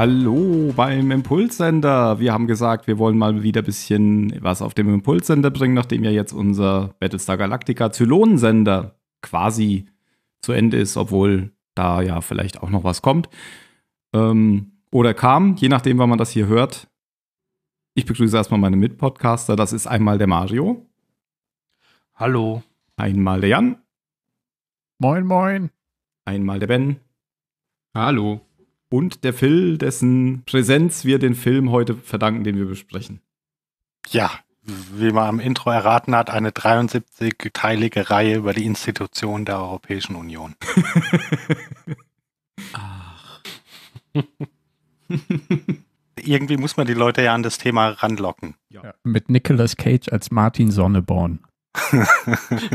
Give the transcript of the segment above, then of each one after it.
Hallo beim Impulssender. Wir haben gesagt, wir wollen mal wieder ein bisschen was auf dem Impulssender bringen, nachdem ja jetzt unser Battlestar Galactica Zylonensender quasi zu Ende ist, obwohl da ja vielleicht auch noch was kommt. Ähm, oder kam, je nachdem, wann man das hier hört. Ich begrüße erstmal meine Mitpodcaster. Das ist einmal der Mario. Hallo. Einmal der Jan. Moin, moin. Einmal der Ben. Hallo und der Phil, dessen Präsenz wir den Film heute verdanken, den wir besprechen. Ja, wie man am Intro erraten hat, eine 73-teilige Reihe über die Institutionen der Europäischen Union. Ach. Irgendwie muss man die Leute ja an das Thema ranlocken. Ja. Mit Nicolas Cage als Martin Sonneborn.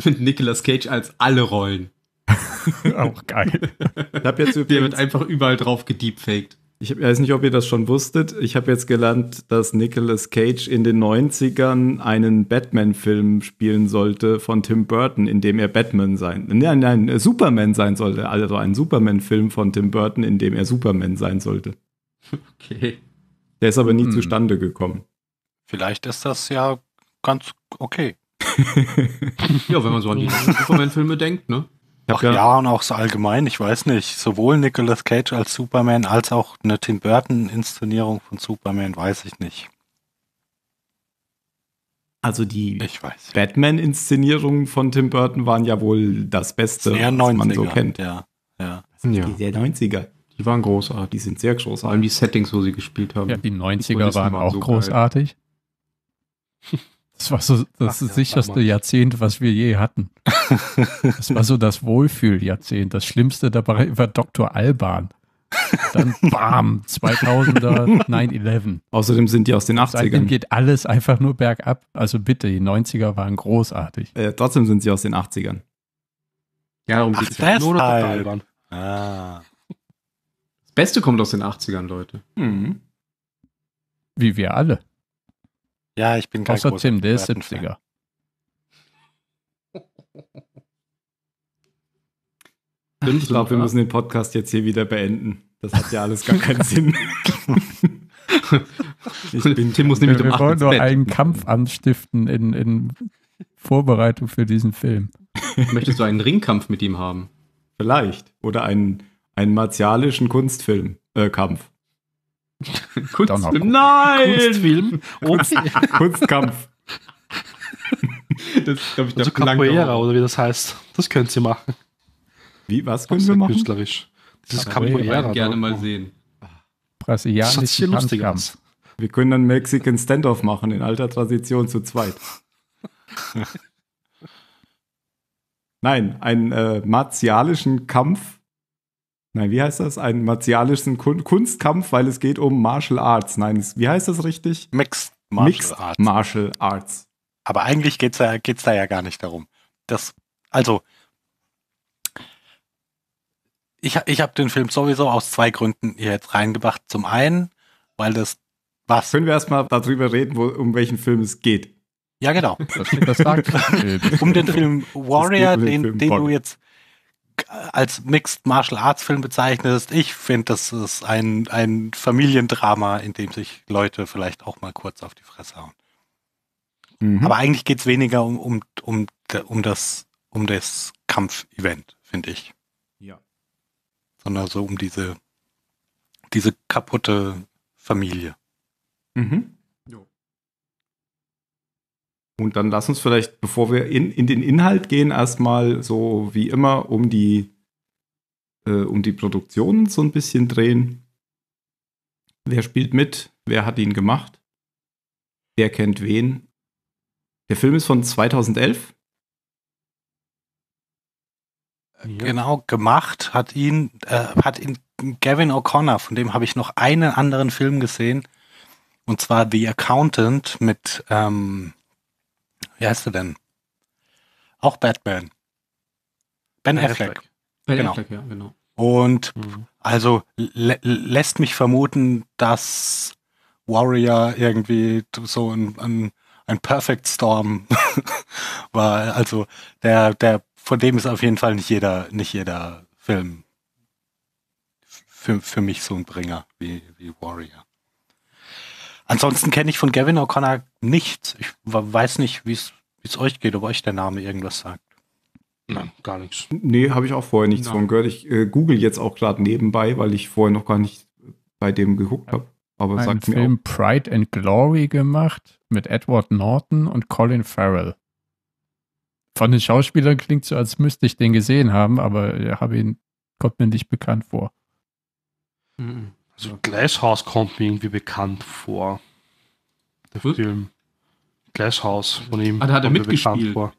Mit Nicolas Cage als alle Rollen. Auch geil. Ich hab jetzt übrigens, Der wird einfach überall drauf gediebfaked. Ich weiß nicht, ob ihr das schon wusstet. Ich habe jetzt gelernt, dass Nicolas Cage in den 90ern einen Batman-Film spielen sollte von Tim Burton, in dem er Batman sein. Nein, nein, äh, Superman sein sollte. Also ein Superman-Film von Tim Burton, in dem er Superman sein sollte. Okay. Der ist aber nie hm. zustande gekommen. Vielleicht ist das ja ganz okay. ja, wenn man so an die Superman-Filme denkt, ne? Ach ja. ja, und auch so allgemein, ich weiß nicht, sowohl Nicolas Cage als Superman als auch eine Tim Burton-Inszenierung von Superman, weiß ich nicht. Also die Batman-Inszenierungen von Tim Burton waren ja wohl das Beste, das 90er, was man so kennt. Ja, ja. ja. Die sehr 90er. Die waren großartig. Die sind sehr großartig. Vor allem die Settings, wo sie gespielt haben. Ja, die 90er waren, waren auch so großartig. Das war so das Ach, ja, sicherste Jahrzehnt, was wir je hatten. das war so das Wohlfühljahrzehnt. Das Schlimmste dabei war Dr. Alban. Dann bam, 2000er, 9-11. Außerdem sind die aus den 80ern. Seitdem geht alles einfach nur bergab. Also bitte, die 90er waren großartig. Äh, trotzdem sind sie aus den 80ern. Ja, darum geht es ja. Nur Dr. Halt. Alban. Ah. Das Beste kommt aus den 80ern, Leute. Mhm. Wie wir alle. Ja, ich bin kein Außer Tim, der ist 70er. ich glaube, wir müssen den Podcast jetzt hier wieder beenden. Das hat ja alles gar keinen Sinn. ich bin, Tim muss nämlich wir, um wir wollen nur einen Kampf anstiften in, in Vorbereitung für diesen Film. Möchtest du einen Ringkampf mit ihm haben? Vielleicht. Oder einen, einen martialischen Kunstfilmkampf. Äh, Kunstfilm. Nein! Kunstfilm. Oh, Kunstkampf. Das ist, glaube ich, der also Capoeira, oder wie das heißt. Das könnt ihr machen. Wie, was können wir machen? Künstlerisch. Dieses Capoeira. Ne? gerne mal sehen. Brasilianische Kampfkampf. Wir können dann Mexican Standoff machen, in alter Tradition zu zweit. Nein, einen äh, martialischen Kampf nein, wie heißt das? Einen martialischen Kun Kunstkampf, weil es geht um Martial Arts. Nein, es, wie heißt das richtig? Mixed Martial Mixed Arts. Martial Arts. Aber eigentlich geht es da, geht's da ja gar nicht darum. Das, also, ich, ich habe den Film sowieso aus zwei Gründen hier jetzt reingebracht. Zum einen, weil das was. Können wir erstmal darüber reden, wo, um welchen Film es geht? Ja, genau. Das, das sagt um den Film Warrior, um den, den, Film den du jetzt als Mixed Martial Arts Film bezeichnest. Ich finde, das ist ein, ein Familiendrama, in dem sich Leute vielleicht auch mal kurz auf die Fresse hauen. Mhm. Aber eigentlich geht es weniger um, um, um, um das, um das Kampfevent, finde ich. Ja. Sondern so um diese, diese kaputte Familie. Mhm. Und dann lass uns vielleicht, bevor wir in, in den Inhalt gehen, erstmal so wie immer um die, äh, um die Produktion so ein bisschen drehen. Wer spielt mit? Wer hat ihn gemacht? Wer kennt wen? Der Film ist von 2011. Äh, genau, gemacht hat ihn, äh, hat ihn Gavin O'Connor, von dem habe ich noch einen anderen Film gesehen. Und zwar The Accountant mit ähm, wie heißt er denn? Auch Batman. Ben, ben Affleck. Affleck. Ben genau. Affleck, ja, genau. Und mhm. also lässt mich vermuten, dass Warrior irgendwie so ein, ein, ein Perfect Storm war. Also der, der, von dem ist auf jeden Fall nicht jeder, nicht jeder Film für, für mich so ein Bringer wie, wie Warrior. Ansonsten kenne ich von Gavin O'Connor nichts. Ich weiß nicht, wie es euch geht, ob euch der Name irgendwas sagt. Nein, gar nichts. Nee, habe ich auch vorher nichts Nein. von gehört. Ich äh, google jetzt auch gerade nebenbei, weil ich vorher noch gar nicht bei dem geguckt habe. Aber Ein sagt Film mir Film Pride and Glory gemacht mit Edward Norton und Colin Farrell. Von den Schauspielern klingt so, als müsste ich den gesehen haben, aber äh, habe ihn kommt mir nicht bekannt vor. Mhm. Also Glasshouse kommt mir irgendwie bekannt vor. Der Was? Film. Glasshouse von ihm. Ah, da hat er mitgespielt. Vor.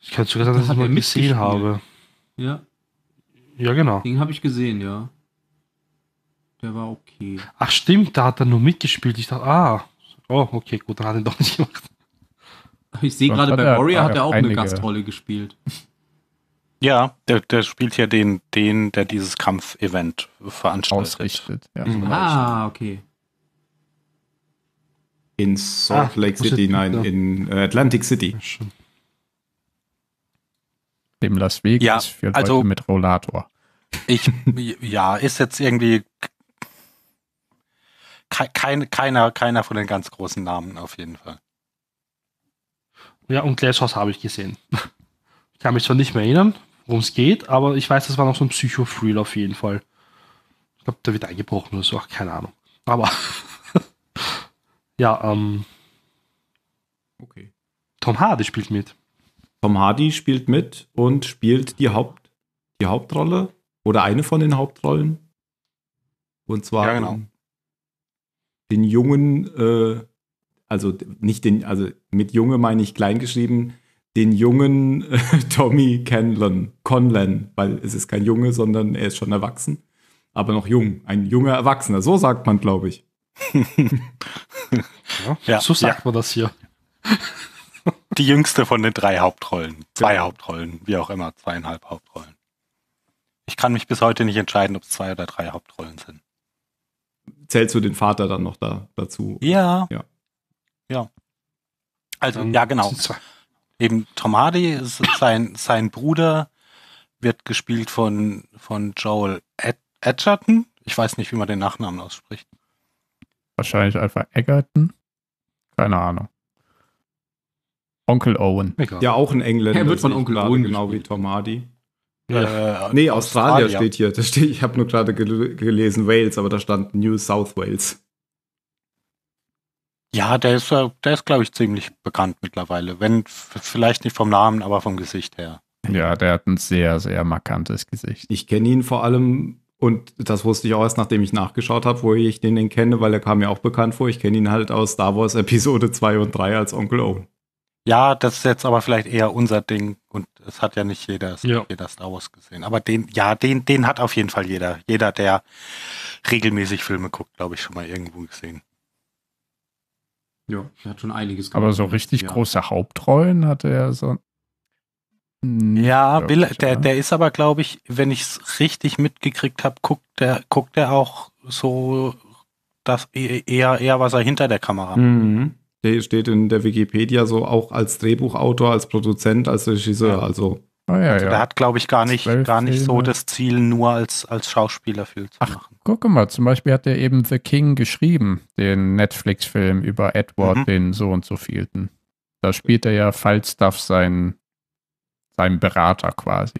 Ich kann sogar sagen, da dass ich mal gesehen habe. Ja. Ja, genau. Den habe ich gesehen, ja. Der war okay. Ach stimmt, da hat er nur mitgespielt. Ich dachte, ah, oh, okay, gut, dann hat er ihn doch nicht gemacht. Ich sehe gerade, bei Warrior ah, hat er auch einige. eine Gastrolle gespielt. Ja, der, der spielt ja den, den, der dieses Kampfevent veranstaltet. Ausrichtet, ja. Mhm. Ah, okay. In Salt ah, Lake City, nein, da. in äh, Atlantic City. Dem Las Vegas ja, für also, mit Rollator. Ich, ja, ist jetzt irgendwie kein, keiner, keiner von den ganz großen Namen auf jeden Fall. Ja, und Glasshouse habe ich gesehen kann mich zwar nicht mehr erinnern, worum es geht, aber ich weiß, das war noch so ein Psycho-Thrill auf jeden Fall. Ich glaube, da wird eingebrochen oder so, ach, keine Ahnung. Aber ja, ähm. Okay. Tom Hardy spielt mit. Tom Hardy spielt mit und spielt die, Haupt, die Hauptrolle oder eine von den Hauptrollen. Und zwar ja, genau. den, jungen, äh, also nicht den, also mit Junge meine ich kleingeschrieben, den jungen äh, Tommy Conlan, Conlan, weil es ist kein Junge, sondern er ist schon erwachsen, aber noch jung, ein junger Erwachsener, so sagt man, glaube ich. ja, so sagt ja. man das hier. Die jüngste von den drei Hauptrollen, genau. zwei genau. Hauptrollen, wie auch immer, zweieinhalb Hauptrollen. Ich kann mich bis heute nicht entscheiden, ob es zwei oder drei Hauptrollen sind. Zählst du den Vater dann noch da, dazu? Ja. Ja. ja. Also, dann ja, genau. Zwei, eben Tomadi, sein, sein Bruder, wird gespielt von, von Joel Ed Edgerton. Ich weiß nicht, wie man den Nachnamen ausspricht. Wahrscheinlich einfach Egerton. Keine Ahnung. Onkel Owen. Ja, auch ein Engländer. Er wird von Onkel Owen genau wie Tom Hardy. Ja. Äh, nee, Australier, steht hier. Steht, ich habe nur gerade gel gelesen Wales, aber da stand New South Wales. Ja, der ist, äh, der ist, glaube ich, ziemlich bekannt mittlerweile. Wenn, vielleicht nicht vom Namen, aber vom Gesicht her. Ja, der hat ein sehr, sehr markantes Gesicht. Ich kenne ihn vor allem, und das wusste ich auch erst, nachdem ich nachgeschaut habe, wo ich den denn kenne, weil er kam mir auch bekannt vor. Ich kenne ihn halt aus Star Wars Episode 2 und 3 als Onkel Owen. Ja, das ist jetzt aber vielleicht eher unser Ding und es hat ja nicht jeder, ja. jeder Star Wars gesehen. Aber den, ja, den, den hat auf jeden Fall jeder. Jeder, der regelmäßig Filme guckt, glaube ich, schon mal irgendwo gesehen. Ja, er hat schon einiges gemacht. Aber so richtig ja. große Hauptrollen hatte er so. Ja, Bill, der, der ist aber, glaube ich, wenn ich es richtig mitgekriegt habe, guckt er guckt der auch so das e, eher, eher was er hinter der Kamera mhm. Der steht in der Wikipedia so auch als Drehbuchautor, als Produzent, als Regisseur. Ja. Also Oh, ja, also ja. der hat, glaube ich, gar nicht, gar nicht so das Ziel, nur als, als Schauspieler viel zu Ach, machen. Guck mal, zum Beispiel hat er eben The King geschrieben, den Netflix-Film über Edward, mhm. den so und so vielten. Da spielt er ja Falstaff seinen, seinen Berater quasi.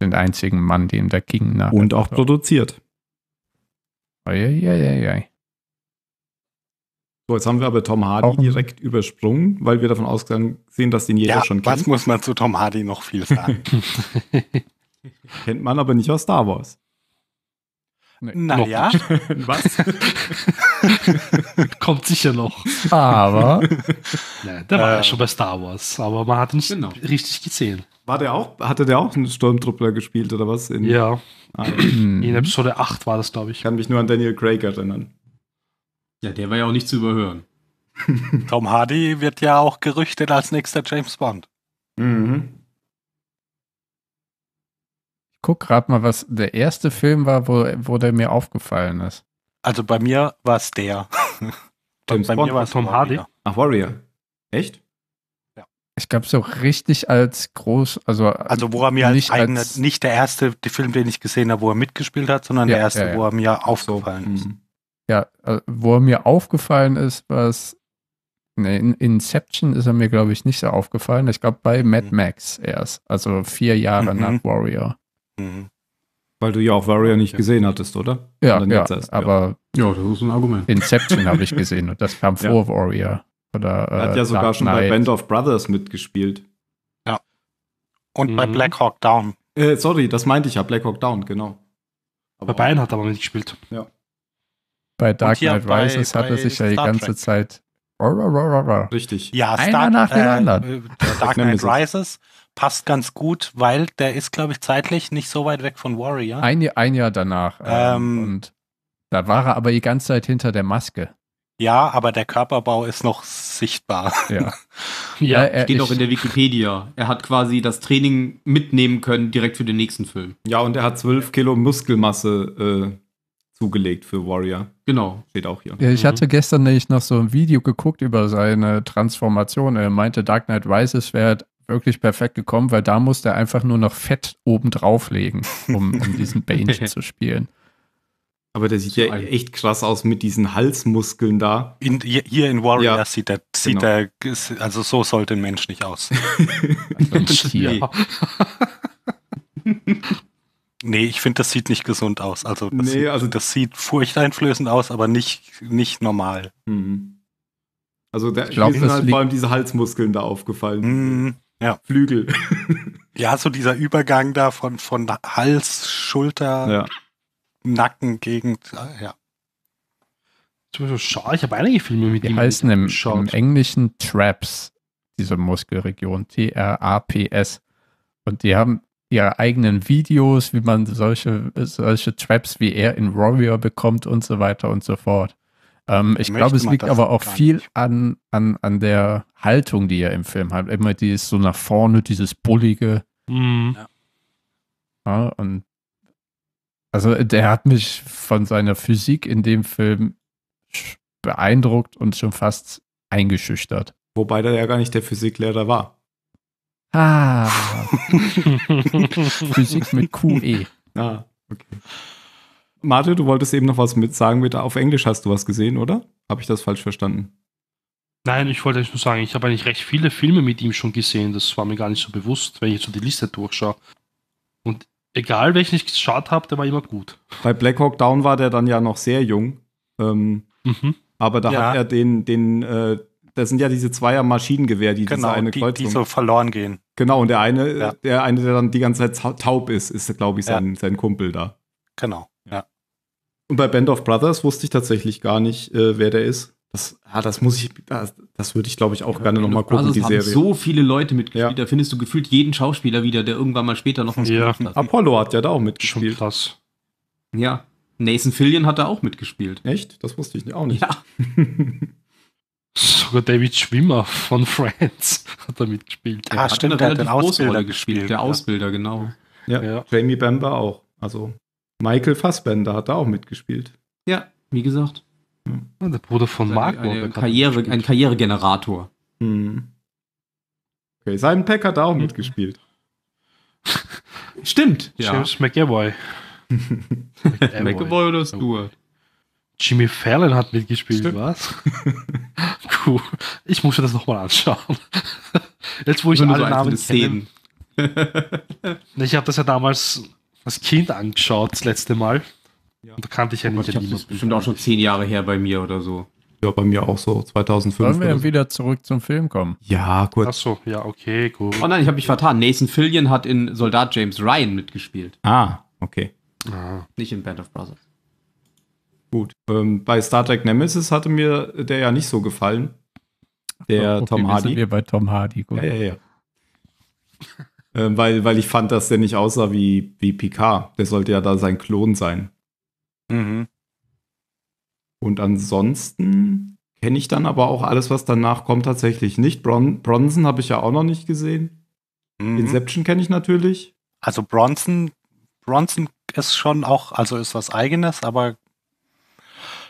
Den einzigen Mann, den der King nach. Und auch produziert. Eieieiei. So, jetzt haben wir aber Tom Hardy Auch. direkt übersprungen, weil wir davon ausgegangen sind, dass den jeder ja, schon kennt. Was muss man zu Tom Hardy noch viel sagen? kennt man aber nicht aus Star Wars. Nee, naja. Was? Kommt sicher noch. Aber ja, der war ja äh. schon bei Star Wars, aber man hat ihn genau. richtig gesehen. War der auch, hatte der auch einen Sturmtruppler gespielt oder was? In, ja. Ah, in Episode 8 war das, glaube ich. Kann mich nur an Daniel Craig erinnern. Ja, der war ja auch nicht zu überhören. Tom Hardy wird ja auch gerüchtet als nächster James Bond. Mhm. Ich guck gerade mal, was der erste Film war, wo, wo der mir aufgefallen ist. Also bei mir war es der. James bei Bond mir war Tom Hardy. Warrior. Ach, Warrior. Echt? Ja. Ich glaube, so richtig als groß, also. Also, wo er mir nicht als, eigener, als nicht der erste Film, den ich gesehen habe, wo er mitgespielt hat, sondern ja, der erste, ja, wo er mir aufgefallen so, ist. Mhm ja, äh, wo er mir aufgefallen ist, was nee, in Inception ist er mir, glaube ich, nicht so aufgefallen. Ich glaube, bei Mad mhm. Max erst, also vier Jahre mhm. nach Warrior. Mhm. Weil du ja auch Warrior nicht gesehen hattest, oder? Ja, ja erst, aber ja. das ist ein Argument. Inception habe ich gesehen und das kam vor ja. Warrior. Oder, äh, er hat äh, ja sogar Dark schon Knight. bei Band of Brothers mitgespielt. Ja. Und mhm. bei Black Hawk Down. Äh, sorry, das meinte ich ja, Black Hawk Down, genau. Aber bei beiden hat er aber nicht gespielt. Ja bei Dark Knight Rises hat er sich ja die ganze Zeit. Richtig. Ja, Star, nach dem äh, anderen. Äh, Dark Knight Rises passt ganz gut, weil der ist, glaube ich, zeitlich nicht so weit weg von Warrior. Ein, ein Jahr danach. Ähm, ähm, und da war er aber die ganze Zeit hinter der Maske. Ja, aber der Körperbau ist noch sichtbar. Ja, ja, ja steht auch in der Wikipedia. Er hat quasi das Training mitnehmen können direkt für den nächsten Film. Ja, und er hat 12 Kilo Muskelmasse äh, zugelegt für Warrior. Genau. Steht auch hier. Ich mhm. hatte gestern nämlich noch so ein Video geguckt über seine Transformation. Er meinte, Dark Knight Rises wäre halt wirklich perfekt gekommen, weil da musste er einfach nur noch Fett oben drauflegen, um, um diesen Bane zu spielen. Aber der sieht so ja echt krass aus mit diesen Halsmuskeln da. In, hier in Warrior ja, sieht er, sieht genau. er, also so sollte ein Mensch nicht aussehen. also nicht hier. Nee, ich finde, das sieht nicht gesund aus. Also das, nee, sieht, also das sieht furchteinflößend aus, aber nicht, nicht normal. Mhm. Also da ich glaub, sind halt vor allem diese Halsmuskeln da aufgefallen. Mhm, ja. Flügel. ja, so dieser Übergang da von, von Hals, Schulter, ja. Nacken, Gegend, äh, ja. ich habe einige Filme mit Die heißen im, im, Englischen Traps, diese Muskelregion, T-R-A-P-S. Und die haben ihre eigenen Videos, wie man solche, solche Traps wie er in Warrior bekommt und so weiter und so fort. Ähm, ich glaube, es liegt aber auch viel an, an, an der Haltung, die er im Film hat. Immer dieses so nach vorne, dieses Bullige. Mhm. Ja, und also der hat mich von seiner Physik in dem Film beeindruckt und schon fast eingeschüchtert. Wobei der ja gar nicht der Physiklehrer war. Ah. Physik mit QE. Ah, okay. Marte, du wolltest eben noch was mit sagen, bitte. Auf Englisch hast du was gesehen, oder? Habe ich das falsch verstanden? Nein, ich wollte nur sagen, ich habe eigentlich recht viele Filme mit ihm schon gesehen. Das war mir gar nicht so bewusst, wenn ich jetzt so die Liste durchschaue. Und egal, welchen ich geschaut habe, der war immer gut. Bei Black Hawk Down war der dann ja noch sehr jung. Ähm, mhm. Aber da ja. hat er den, den äh, da sind ja diese Zweier Maschinengewehr, die genau, diese eine Kreuzung. Die so verloren gehen. Genau, und der eine, ja. der eine, der dann die ganze Zeit taub ist, ist, glaube ich, sein, ja. sein Kumpel da. Genau, ja. Und bei Band of Brothers wusste ich tatsächlich gar nicht, äh, wer der ist. Das, ah, das muss ich, das, das würde ich, glaube ich, auch ja, gerne nochmal gucken, Brothers die Serie. so viele Leute mitgespielt, ja. da findest du gefühlt jeden Schauspieler wieder, der irgendwann mal später noch was ja. gemacht hat. Apollo hat ja da auch mitgespielt. Schon krass. Ja. Nathan Fillion hat da auch mitgespielt. Echt? Das wusste ich auch nicht. Ja. Sogar David Schwimmer von Friends hat da mitgespielt. Ah, stimmt, der hat den Ausbilder gespielt. Der Ausbilder, genau. Ja, ja. Jamie Bamber auch. Also Michael Fassbender hat da auch mitgespielt. Ja, wie gesagt. Ja, ah, der Bruder von also Marco. Eine, eine Karriere, ein Karrieregenerator. Hm. Okay, Simon Peck hat da auch mhm. mitgespielt. Stimmt. Ja. James McAvoy. McAvoy oder Stuart? Jimmy Fallon hat mitgespielt, Stimmt. was? cool. Ich muss mir das nochmal anschauen. Jetzt, wo ich alle Namen kenne. ich habe das ja damals als Kind angeschaut, das letzte Mal. Ja. Und da kannte ich ja oh nicht. Ich das ist bestimmt auch schon zehn Jahre her bei mir oder so. Ja, bei mir auch so, 2005. Wollen wir so. wieder zurück zum Film kommen? Ja, kurz. Ach so, ja, okay, gut. Oh nein, ich habe mich vertan. Nathan Fillion hat in Soldat James Ryan mitgespielt. Ah, okay. Ah. Nicht in Band of Brothers. Gut. Ähm, bei Star Trek Nemesis hatte mir der ja nicht so gefallen. Der okay, Tom Hardy. Sind wir bei Tom Hardy. Gut. Ja, ja, ja. ähm, weil, weil ich fand, dass der nicht aussah wie, wie Picard. Der sollte ja da sein Klon sein. Mhm. Und ansonsten kenne ich dann aber auch alles, was danach kommt, tatsächlich nicht. Bron Bronson habe ich ja auch noch nicht gesehen. Mhm. Inception kenne ich natürlich. Also Bronson, Bronson ist schon auch, also ist was eigenes, aber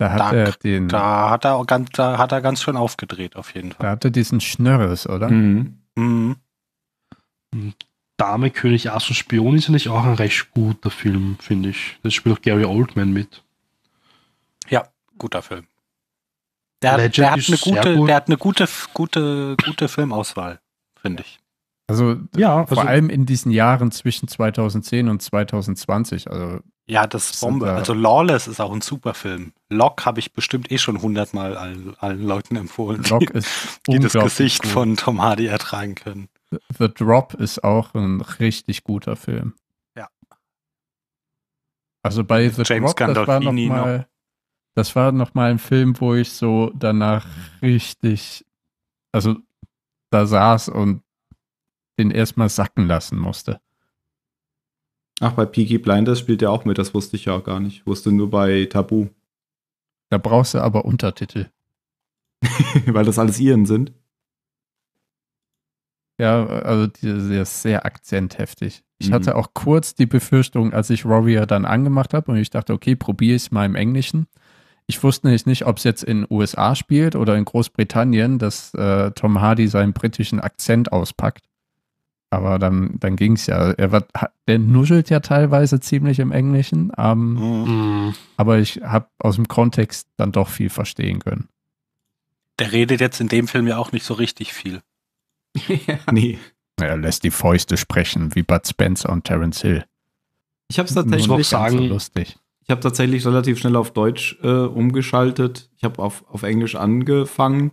da hat da, er den. Da hat er, ganz, da hat er ganz schön aufgedreht, auf jeden Fall. Da hat er diesen Schnörres, oder? Mhm. Mhm. Dame, König, Ass und Spion ist ja nicht auch ein recht guter Film, finde ich. Das spielt auch Gary Oldman mit. Ja, guter Film. Der, hat, der hat eine gute, gut. der hat eine gute, gute, gute Filmauswahl, finde ich. Also, ja, also vor allem in diesen Jahren zwischen 2010 und 2020. Also ja, das ist Bombe. Da. Also Lawless ist auch ein super Film. Lock habe ich bestimmt eh schon hundertmal allen, allen, Leuten empfohlen, Lock die, die das Gesicht gut. von Tom Hardy ertragen können. The Drop ist auch ein richtig guter Film. Ja. Also bei The James Drop, das war noch mal, das war noch mal ein Film, wo ich so danach richtig, also da saß und den erstmal sacken lassen musste. Ach, bei Peaky Blinders spielt er auch mit, das wusste ich ja auch gar nicht. Wusste nur bei Tabu. Da brauchst du aber Untertitel. Weil das alles Iren sind. Ja, also der ist sehr akzentheftig. Ich mhm. hatte auch kurz die Befürchtung, als ich Warrior dann angemacht habe und ich dachte, okay, probiere ich es mal im Englischen. Ich wusste nämlich nicht, ob es jetzt in USA spielt oder in Großbritannien, dass äh, Tom Hardy seinen britischen Akzent auspackt. Aber dann, dann ging es ja. Er war, der nuschelt ja teilweise ziemlich im Englischen, ähm, mm. aber ich habe aus dem Kontext dann doch viel verstehen können. Der redet jetzt in dem Film ja auch nicht so richtig viel. ja. Nee. Er lässt die Fäuste sprechen, wie Bud Spencer und Terence Hill. Ich habe es tatsächlich auch sagen, so lustig. Ich habe tatsächlich relativ schnell auf Deutsch äh, umgeschaltet. Ich habe auf, auf Englisch angefangen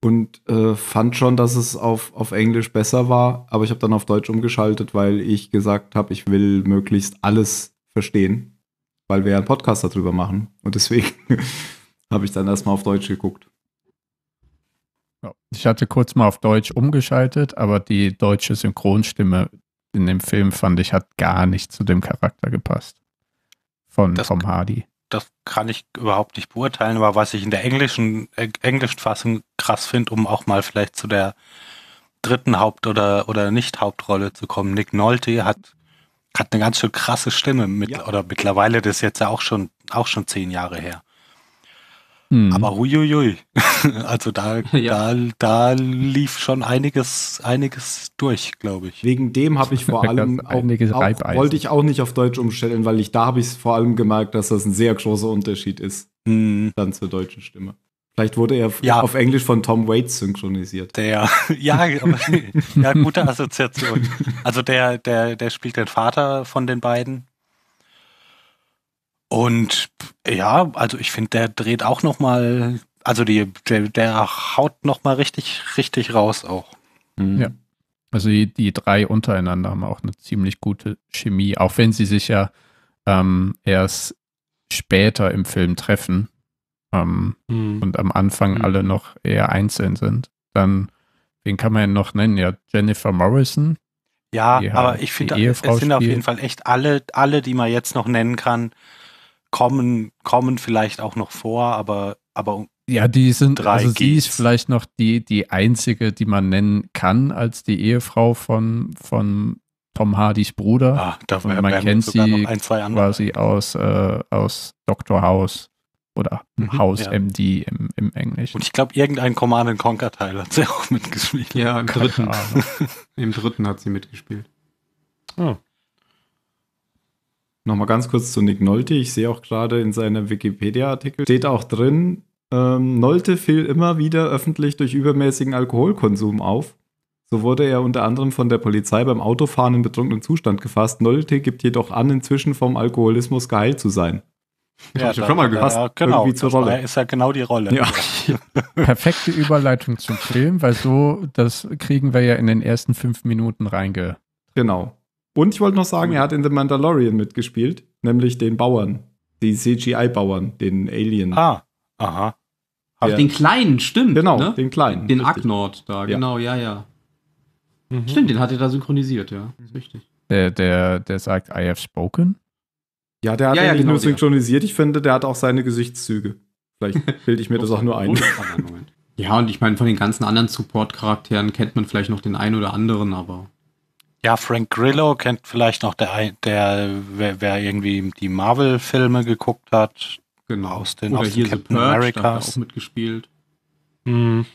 und äh, fand schon, dass es auf, auf Englisch besser war, aber ich habe dann auf Deutsch umgeschaltet, weil ich gesagt habe, ich will möglichst alles verstehen, weil wir ja einen Podcast darüber machen. Und deswegen habe ich dann erstmal auf Deutsch geguckt. Ich hatte kurz mal auf Deutsch umgeschaltet, aber die deutsche Synchronstimme in dem Film fand ich hat gar nicht zu dem Charakter gepasst. Von das, Tom Hardy das kann ich überhaupt nicht beurteilen, aber was ich in der englischen, äh, englischen Fassung krass finde, um auch mal vielleicht zu der dritten Haupt- oder, oder Nicht-Hauptrolle zu kommen. Nick Nolte hat, hat eine ganz schön krasse Stimme mit, ja. oder mittlerweile, das ist jetzt ja auch schon, auch schon zehn Jahre her. Mhm. Aber huiuiui. Also da, ja. da, da lief schon einiges, einiges durch, glaube ich. Wegen dem habe ich vor allem auch, auch wollte ich auch nicht auf Deutsch umstellen, weil ich da habe ich vor allem gemerkt, dass das ein sehr großer Unterschied ist mhm. dann zur deutschen Stimme. Vielleicht wurde er ja. auf Englisch von Tom Waits synchronisiert. Der, ja, ja, gute Assoziation. Also der, der, der spielt den Vater von den beiden und ja, also ich finde, der dreht auch noch mal, also die, der, der haut noch mal richtig, richtig raus auch. Mhm. Ja. Also die, die, drei untereinander haben auch eine ziemlich gute Chemie, auch wenn sie sich ja ähm, erst später im Film treffen ähm, mhm. und am Anfang mhm. alle noch eher einzeln sind. Dann, wen kann man ja noch nennen? Ja, Jennifer Morrison. Ja, aber ich finde, es sind auf jeden Fall echt alle, alle, die man jetzt noch nennen kann, kommen, kommen vielleicht auch noch vor, aber, aber um ja, die sind, drei also sie ist vielleicht noch die, die einzige, die man nennen kann als die Ehefrau von, von Tom Hardys Bruder. Ah, da Und man kennt sie ein, quasi aus, äh, aus Dr. House oder mhm, House ja. MD im, im Englischen. Und ich glaube, irgendein Command Conquer Teil hat sie auch mitgespielt. Ja, im dritten. Im dritten hat sie mitgespielt. Oh. Nochmal ganz kurz zu Nick Nolte. Ich sehe auch gerade in seinem Wikipedia-Artikel, steht auch drin, ähm, Nolte fiel immer wieder öffentlich durch übermäßigen Alkoholkonsum auf. So wurde er unter anderem von der Polizei beim Autofahren in betrunkenem Zustand gefasst. Nolte gibt jedoch an, inzwischen vom Alkoholismus geheilt zu sein. Ja, ich da, schon mal gehasst. Ja, genau. Irgendwie zur Rolle. Ist ja genau die Rolle. Ja. Perfekte Überleitung zum Film, weil so, das kriegen wir ja in den ersten fünf Minuten reinge. Genau. Und ich wollte noch sagen, er hat in The Mandalorian mitgespielt, nämlich den Bauern, den CGI-Bauern, den Alien. Ah, aha. Ja. Den kleinen, stimmt. Genau, ne? den kleinen. Den Agnord da, genau, ja, ja. Mhm. Stimmt, den hat er da synchronisiert, ja. Ist mhm. richtig. Der, der, der sagt, I have spoken. Ja, der hat ja, ja genau, nur synchronisiert. Ich finde, der hat auch seine Gesichtszüge. Vielleicht bilde ich mir das auch nur ein. ja, und ich meine, von den ganzen anderen Support-Charakteren kennt man vielleicht noch den einen oder anderen, aber ja, Frank Grillo kennt vielleicht noch der, der wer, wer irgendwie die Marvel-Filme geguckt hat. Genau. Aus den, Oder aus hier den Captain The Purge, da hat auch mitgespielt. Mhm.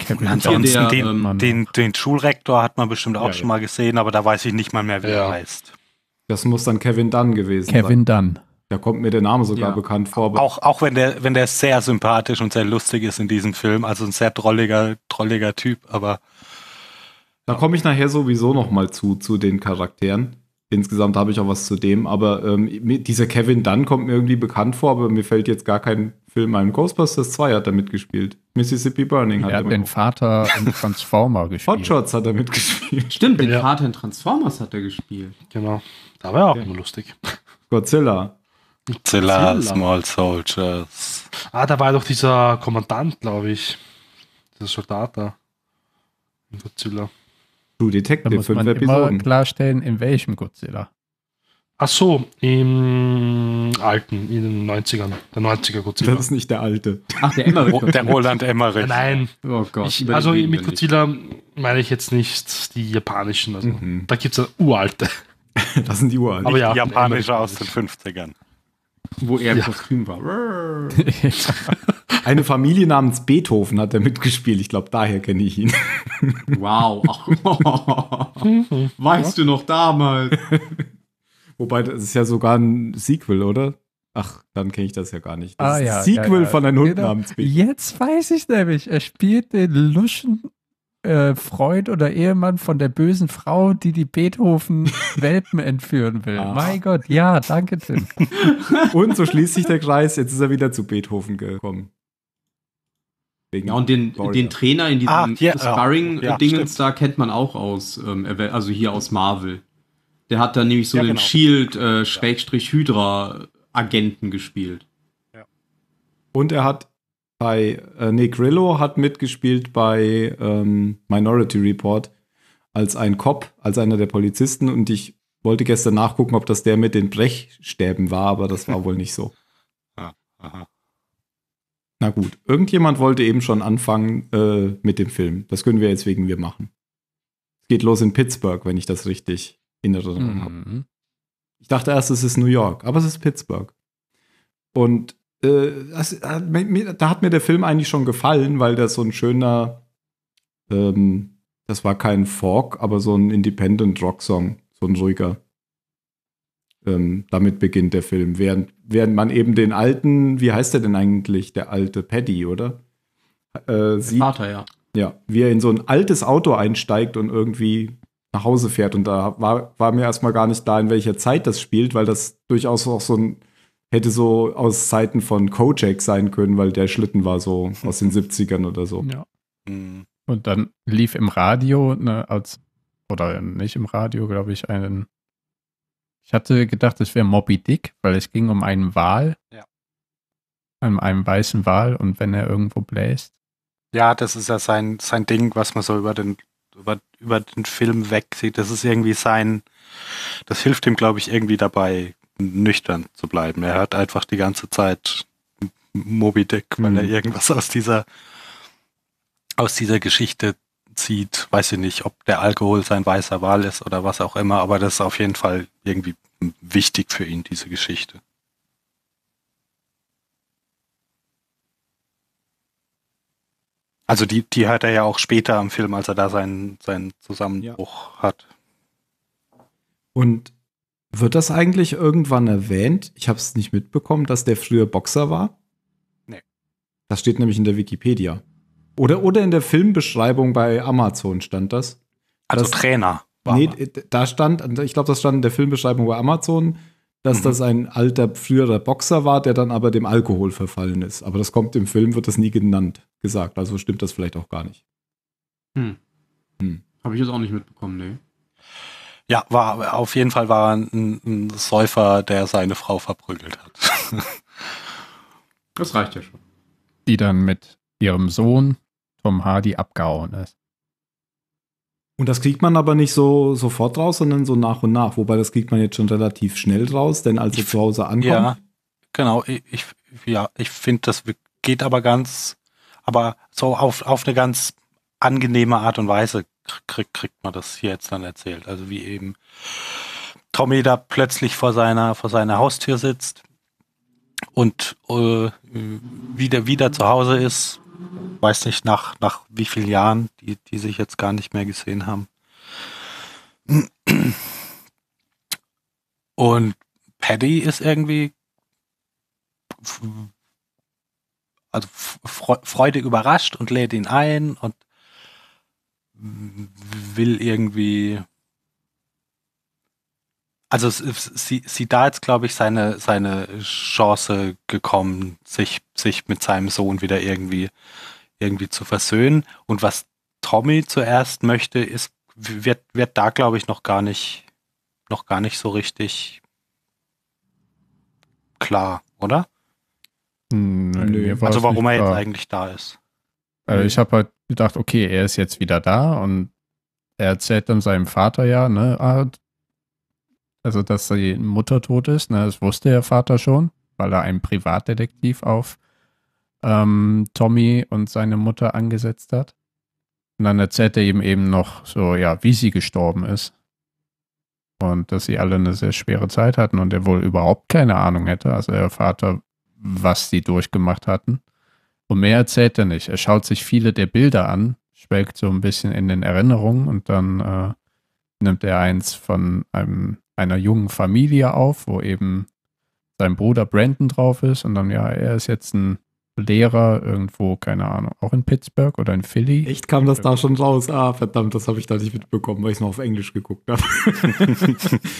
Captain Und ansonsten der, den, ähm, den, den, Schulrektor hat man bestimmt auch ja, schon mal gesehen, aber da weiß ich nicht mal mehr, wie ja. er heißt. Das muss dann Kevin Dunn gewesen Kevin sein. Kevin Dunn. Da kommt mir der Name sogar ja. bekannt vor. Auch, auch wenn, der, wenn der sehr sympathisch und sehr lustig ist in diesem Film, also ein sehr drolliger, drolliger Typ, aber da komme ich nachher sowieso noch mal zu, zu den Charakteren. Insgesamt habe ich auch was zu dem, aber ähm, dieser Kevin Dunn kommt mir irgendwie bekannt vor, aber mir fällt jetzt gar kein Film ein. Ghostbusters 2 hat er mitgespielt. Mississippi Burning hat er mitgespielt. Er hat den Vater in Transformer gespielt. Hotshots hat er mitgespielt. Stimmt, den ja. Vater in Transformers hat er gespielt. Genau. Da war er auch ja. immer lustig. Godzilla. Godzilla. Godzilla, Small Soldiers. Ah, da war doch dieser Kommandant, glaube ich. Dieser Soldat da. Godzilla. True Detective, da muss fünf man Episoden. Immer klarstellen, in welchem Godzilla. Ach so, im alten, in den 90ern, der 90er Godzilla. Das ist nicht der alte. Ach, der Emmerich. der Roland Emmerich. Nein. Oh Gott. Ich, also mit Godzilla meine ich jetzt nicht die japanischen. Also, mhm. Da gibt es eine uralte. Das sind die uralten. Aber ja, japanische aus den 50ern. Wo er im ja. Kostüm war. Eine Familie namens Beethoven hat er mitgespielt. Ich glaube, daher kenne ich ihn. Wow. weißt du noch damals? Wobei, das ist ja sogar ein Sequel, oder? Ach, dann kenne ich das ja gar nicht. Das ah, ja, Sequel ja, ja. von einem Hund genau. namens Beethoven. Jetzt weiß ich nämlich, er spielt den Luschen äh, Freund oder Ehemann von der bösen Frau, die die Beethoven-Welpen entführen will. Ach. Mein Gott, ja, danke, Tim. und so schließt sich der Kreis, jetzt ist er wieder zu Beethoven gekommen. Wegen ja, und den, den Trainer in diesem ah, yeah, Sparring-Dingens ja, da kennt man auch aus, ähm, also hier aus Marvel. Der hat da nämlich so ja, den genau. Shield-Hydra-Agenten äh, gespielt. Und er hat bei äh, Nick Rillo hat mitgespielt bei ähm, Minority Report als ein Cop, als einer der Polizisten und ich wollte gestern nachgucken, ob das der mit den Brechstäben war, aber das war wohl nicht so. Ah, Na gut, irgendjemand wollte eben schon anfangen äh, mit dem Film. Das können wir jetzt wegen wir machen. Es geht los in Pittsburgh, wenn ich das richtig in Erinnerung mhm. habe. Ich dachte erst, es ist New York, aber es ist Pittsburgh. Und äh, das, äh, da hat mir der Film eigentlich schon gefallen, weil das so ein schöner, ähm, das war kein Fork, aber so ein Independent Rock Song, so ein ruhiger. Ähm, damit beginnt der Film, während, während man eben den alten, wie heißt der denn eigentlich, der alte Paddy, oder? Äh, sieht, Vater, ja. Ja, wie er in so ein altes Auto einsteigt und irgendwie nach Hause fährt. Und da war, war mir erstmal gar nicht da, in welcher Zeit das spielt, weil das durchaus auch so ein hätte so aus Zeiten von Kojak sein können, weil der Schlitten war so aus den 70ern oder so. Ja. Mhm. Und dann lief im Radio, ne, als, oder nicht im Radio, glaube ich, einen. Ich hatte gedacht, es wäre Moby Dick, weil es ging um einen Wal. Ja. Um einen weißen Wal und wenn er irgendwo bläst. Ja, das ist ja sein, sein Ding, was man so über den, über, über den Film wegsieht. Das ist irgendwie sein, das hilft ihm, glaube ich, irgendwie dabei, nüchtern zu bleiben. Er hört einfach die ganze Zeit Moby Dick, weil mhm. er irgendwas aus dieser, aus dieser Geschichte zieht. Weiß ich nicht, ob der Alkohol sein weißer Wal ist oder was auch immer, aber das ist auf jeden Fall irgendwie wichtig für ihn, diese Geschichte. Also die, die hört er ja auch später am Film, als er da seinen, seinen Zusammenbruch ja. hat. Und wird das eigentlich irgendwann erwähnt? Ich habe es nicht mitbekommen, dass der früher Boxer war. Nee. Das steht nämlich in der Wikipedia. Oder, oder in der Filmbeschreibung bei Amazon stand das. Also das, Trainer. War nee, da stand, ich glaube, das stand in der Filmbeschreibung bei Amazon, dass mhm. das ein alter, früherer Boxer war, der dann aber dem Alkohol verfallen ist. Aber das kommt im Film, wird das nie genannt, gesagt. Also stimmt das vielleicht auch gar nicht. Hm. hm. Habe ich jetzt auch nicht mitbekommen, nee. Ja, war auf jeden Fall war ein, ein Säufer, der seine Frau verprügelt hat. das reicht ja schon. Die dann mit ihrem Sohn Tom Hardy abgehauen ist. Und das kriegt man aber nicht so sofort raus, sondern so nach und nach. Wobei das kriegt man jetzt schon relativ schnell raus, denn als er zu Hause ankommt. Ja, genau. Ich, ja, ich finde, das geht aber ganz, aber so auf, auf eine ganz angenehme Art und Weise kriegt, kriegt man das hier jetzt dann erzählt. Also wie eben Tommy da plötzlich vor seiner, vor seiner Haustür sitzt und äh, wieder, wieder zu Hause ist. Weiß nicht nach, nach wie vielen Jahren, die, die sich jetzt gar nicht mehr gesehen haben. Und Paddy ist irgendwie also freudig überrascht und lädt ihn ein und will irgendwie. Also sie, sie da jetzt, glaube ich, seine, seine Chance gekommen, sich, sich mit seinem Sohn wieder irgendwie, irgendwie zu versöhnen. Und was Tommy zuerst möchte, ist, wird, wird da, glaube ich, noch gar nicht, noch gar nicht so richtig klar, oder? Hm, Nö, also warum er jetzt eigentlich da ist. Also ich habe halt gedacht, okay, er ist jetzt wieder da und er erzählt dann seinem Vater ja, ne, ah, also dass die Mutter tot ist, ne, das wusste der Vater schon, weil er einen Privatdetektiv auf ähm, Tommy und seine Mutter angesetzt hat. Und dann erzählt er ihm eben noch so, ja, wie sie gestorben ist. Und dass sie alle eine sehr schwere Zeit hatten und er wohl überhaupt keine Ahnung hätte, also der Vater, was sie durchgemacht hatten. Und mehr erzählt er nicht. Er schaut sich viele der Bilder an, schwelgt so ein bisschen in den Erinnerungen und dann äh, nimmt er eins von einem, einer jungen Familie auf, wo eben sein Bruder Brandon drauf ist und dann, ja, er ist jetzt ein Lehrer irgendwo, keine Ahnung, auch in Pittsburgh oder in Philly. Echt kam das da äh, schon raus? Ah, verdammt, das habe ich da nicht mitbekommen, weil ich es noch auf Englisch geguckt habe.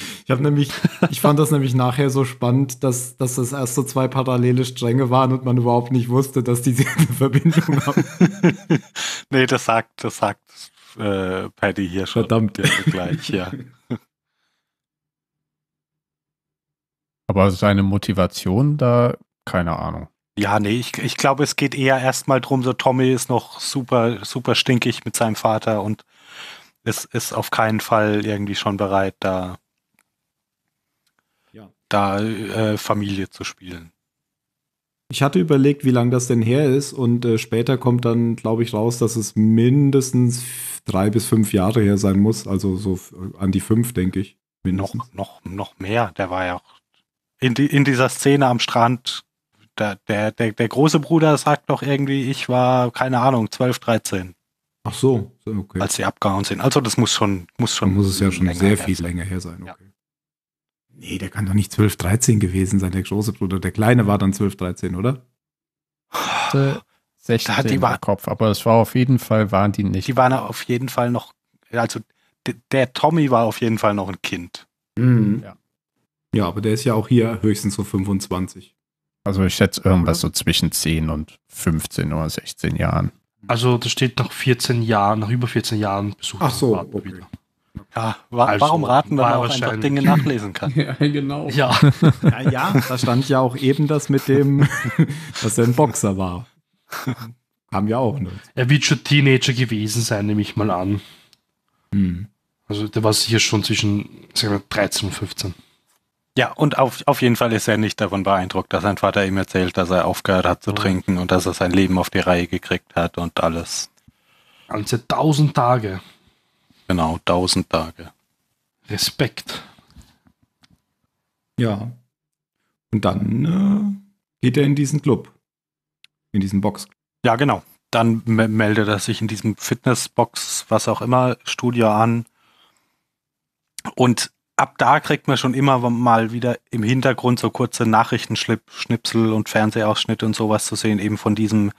ich habe nämlich, ich fand das nämlich nachher so spannend, dass, dass das erst so zwei parallele Stränge waren und man überhaupt nicht wusste, dass die eine Verbindung haben. nee, das sagt, das sagt äh, Paddy hier schon. Verdammt. Gleich, ja. Aber seine Motivation da, keine Ahnung. Ja, nee, ich, ich glaube, es geht eher erstmal drum, so Tommy ist noch super, super stinkig mit seinem Vater und es ist auf keinen Fall irgendwie schon bereit, da, ja. da äh, Familie zu spielen. Ich hatte überlegt, wie lange das denn her ist und äh, später kommt dann, glaube ich, raus, dass es mindestens drei bis fünf Jahre her sein muss. Also so äh, an die fünf, denke ich. Noch, noch, noch mehr. Der war ja auch in, die, in dieser Szene am Strand der, der, der, der große Bruder sagt doch irgendwie, ich war, keine Ahnung, 12, 13. Ach so, okay. Als sie abgehauen sind. Also das muss schon, muss schon. Dann muss es ja schon sehr viel sein. länger her sein, okay. Ja. Nee, der kann doch nicht 12, 13 gewesen sein, der große Bruder. Der kleine war dann 12, 13, oder? 16 äh, da, die war, im Kopf, aber es war auf jeden Fall, waren die nicht. Die waren auf jeden Fall noch, also der, der Tommy war auf jeden Fall noch ein Kind. Mhm. Ja. ja, aber der ist ja auch hier höchstens so 25. Also ich schätze irgendwas so zwischen 10 und 15 oder 16 Jahren. Also da steht nach 14 Jahren, nach über 14 Jahren besucht. Ach so, okay. wieder. Ja, wa also, warum raten, wenn man auch einfach Dinge nachlesen kann? ja, genau. Ja. ja. ja, da stand ja auch eben das mit dem, dass er ein Boxer war. Haben wir auch ne? Er wird schon Teenager gewesen sein, nehme ich mal an. Hm. Also der war sicher schon zwischen sagen wir, 13 und 15. Ja, und auf, auf jeden Fall ist er nicht davon beeindruckt, dass sein Vater ihm erzählt, dass er aufgehört hat zu mhm. trinken und dass er sein Leben auf die Reihe gekriegt hat und alles. Ganze also tausend Tage. Genau, tausend Tage. Respekt. Ja. Und dann äh, geht er in diesen Club. In diesen Box. Ja, genau. Dann meldet er sich in diesem Fitnessbox, was auch immer, Studio an. Und ab da kriegt man schon immer mal wieder im Hintergrund so kurze Nachrichtenschnipsel und Fernsehausschnitte und sowas zu sehen, eben von diesem,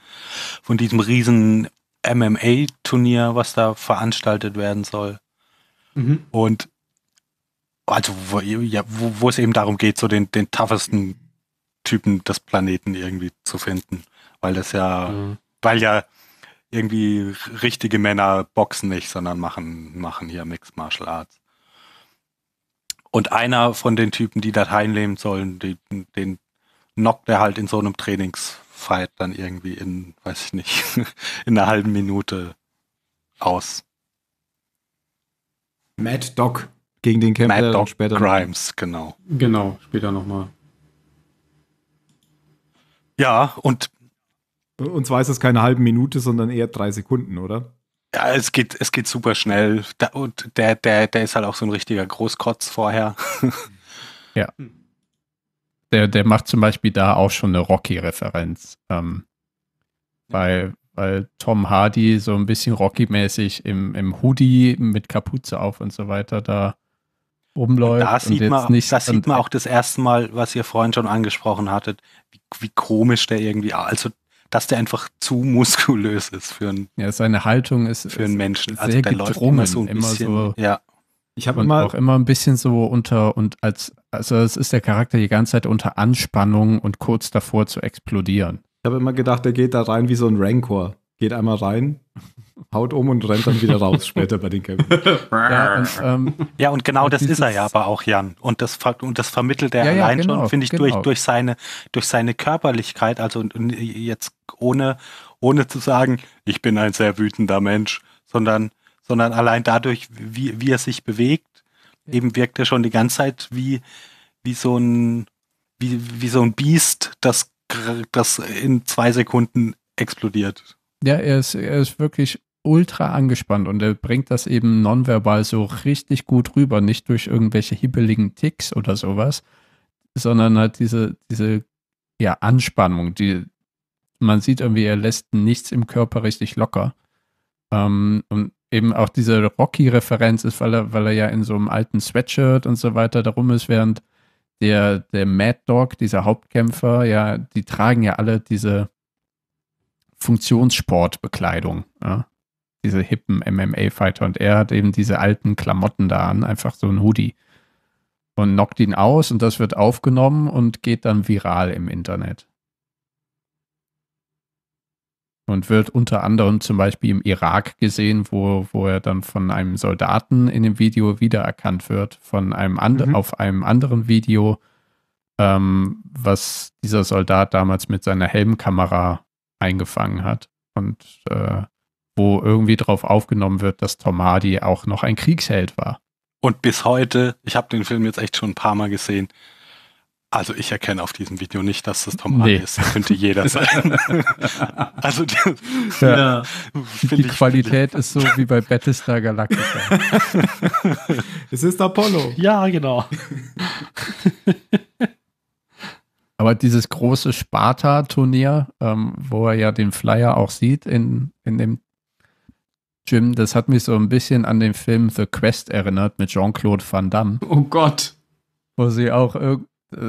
von diesem riesen MMA-Turnier, was da veranstaltet werden soll. Mhm. Und also wo, ja, wo, wo, es eben darum geht, so den, den toughesten Typen des Planeten irgendwie zu finden. Weil das ja, mhm. weil ja irgendwie richtige Männer boxen nicht, sondern machen, machen hier Mixed Martial Arts. Und einer von den Typen, die das heimnehmen sollen, die, den knockt er halt in so einem Trainingsfight dann irgendwie in, weiß ich nicht, in einer halben Minute aus. Mad Dog. Gegen den kämpft Mad Dog später. Grimes, genau. Genau, später nochmal. Ja, und. Uns weiß es keine halbe Minute, sondern eher drei Sekunden, oder? Ja, es geht, es geht super schnell. Da, und der, der, der ist halt auch so ein richtiger Großkotz vorher. ja. Der, der macht zum Beispiel da auch schon eine Rocky-Referenz. Ähm, weil, weil Tom Hardy so ein bisschen Rocky-mäßig im, im Hoodie mit Kapuze auf und so weiter da rumläuft. da sieht, und man, nicht, das sieht man auch das erste Mal, was ihr Freund schon angesprochen hattet, wie, wie komisch der irgendwie, also dass der einfach zu muskulös ist für einen Ja, seine Haltung ist für einen Menschen. Also sehr also der läuft immer so ein immer bisschen. So, ja. Ich habe immer auch immer ein bisschen so unter und als also es ist der Charakter die ganze Zeit unter Anspannung und kurz davor zu explodieren. Ich habe immer gedacht, der geht da rein wie so ein Rancor geht einmal rein, haut um und rennt dann wieder raus später bei den Kämpfen. ja, und, ähm, ja, und genau und das ist er ja aber auch, Jan. Und das, und das vermittelt er ja, allein ja, genau, schon, finde ich, genau. durch, durch, seine, durch seine Körperlichkeit. Also jetzt ohne, ohne zu sagen, ich bin ein sehr wütender Mensch, sondern, sondern allein dadurch, wie, wie er sich bewegt, eben wirkt er schon die ganze Zeit wie, wie so ein wie, wie so ein Biest, das, das in zwei Sekunden explodiert. Ja, er ist, er ist wirklich ultra angespannt und er bringt das eben nonverbal so richtig gut rüber, nicht durch irgendwelche hibbeligen Ticks oder sowas, sondern halt diese, diese ja, Anspannung, die man sieht irgendwie, er lässt nichts im Körper richtig locker. Ähm, und eben auch diese Rocky-Referenz ist, weil er, weil er ja in so einem alten Sweatshirt und so weiter darum ist, während der, der Mad Dog, dieser Hauptkämpfer, ja, die tragen ja alle diese Funktionssportbekleidung. Ja? Diese hippen MMA-Fighter. Und er hat eben diese alten Klamotten da an, einfach so ein Hoodie. Und knockt ihn aus und das wird aufgenommen und geht dann viral im Internet. Und wird unter anderem zum Beispiel im Irak gesehen, wo, wo er dann von einem Soldaten in dem Video wiedererkannt wird, von einem and mhm. auf einem anderen Video ähm, was dieser Soldat damals mit seiner Helmkamera eingefangen hat und äh, wo irgendwie drauf aufgenommen wird, dass Tom Hardy auch noch ein Kriegsheld war. Und bis heute, ich habe den Film jetzt echt schon ein paar Mal gesehen, also ich erkenne auf diesem Video nicht, dass das Tom Hardy ist. Das könnte jeder sein. also das, ja. die Qualität ist so wie bei Battlestar Galactica. es ist Apollo. Ja, genau. Aber dieses große Sparta-Turnier, ähm, wo er ja den Flyer auch sieht in, in dem Gym, das hat mich so ein bisschen an den Film The Quest erinnert mit Jean-Claude Van Damme. Oh Gott. Wo sie auch, äh,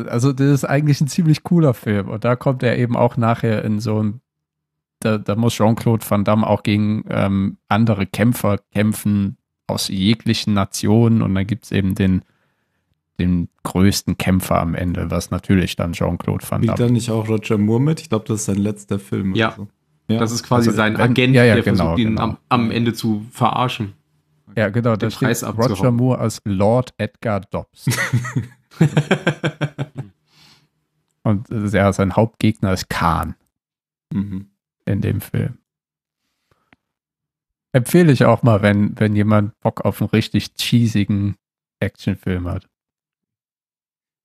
also das ist eigentlich ein ziemlich cooler Film. Und da kommt er eben auch nachher in so ein, da, da muss Jean-Claude Van Damme auch gegen ähm, andere Kämpfer kämpfen aus jeglichen Nationen. Und dann gibt es eben den den größten Kämpfer am Ende, was natürlich dann Jean-Claude Van Damme. Spielt da nicht auch Roger Moore mit? Ich glaube, das ist sein letzter Film. Ja. So. ja. Das ist quasi also, sein wenn, Agent, ja, ja, der genau, versucht, ihn genau. am, am, Ende zu verarschen. Ja, genau. Da steht Preis Roger Moore als Lord Edgar Dobbs. Und äh, ja, sein Hauptgegner ist Khan mhm. in dem Film. Empfehle ich auch mal, wenn, wenn jemand Bock auf einen richtig cheesigen Actionfilm hat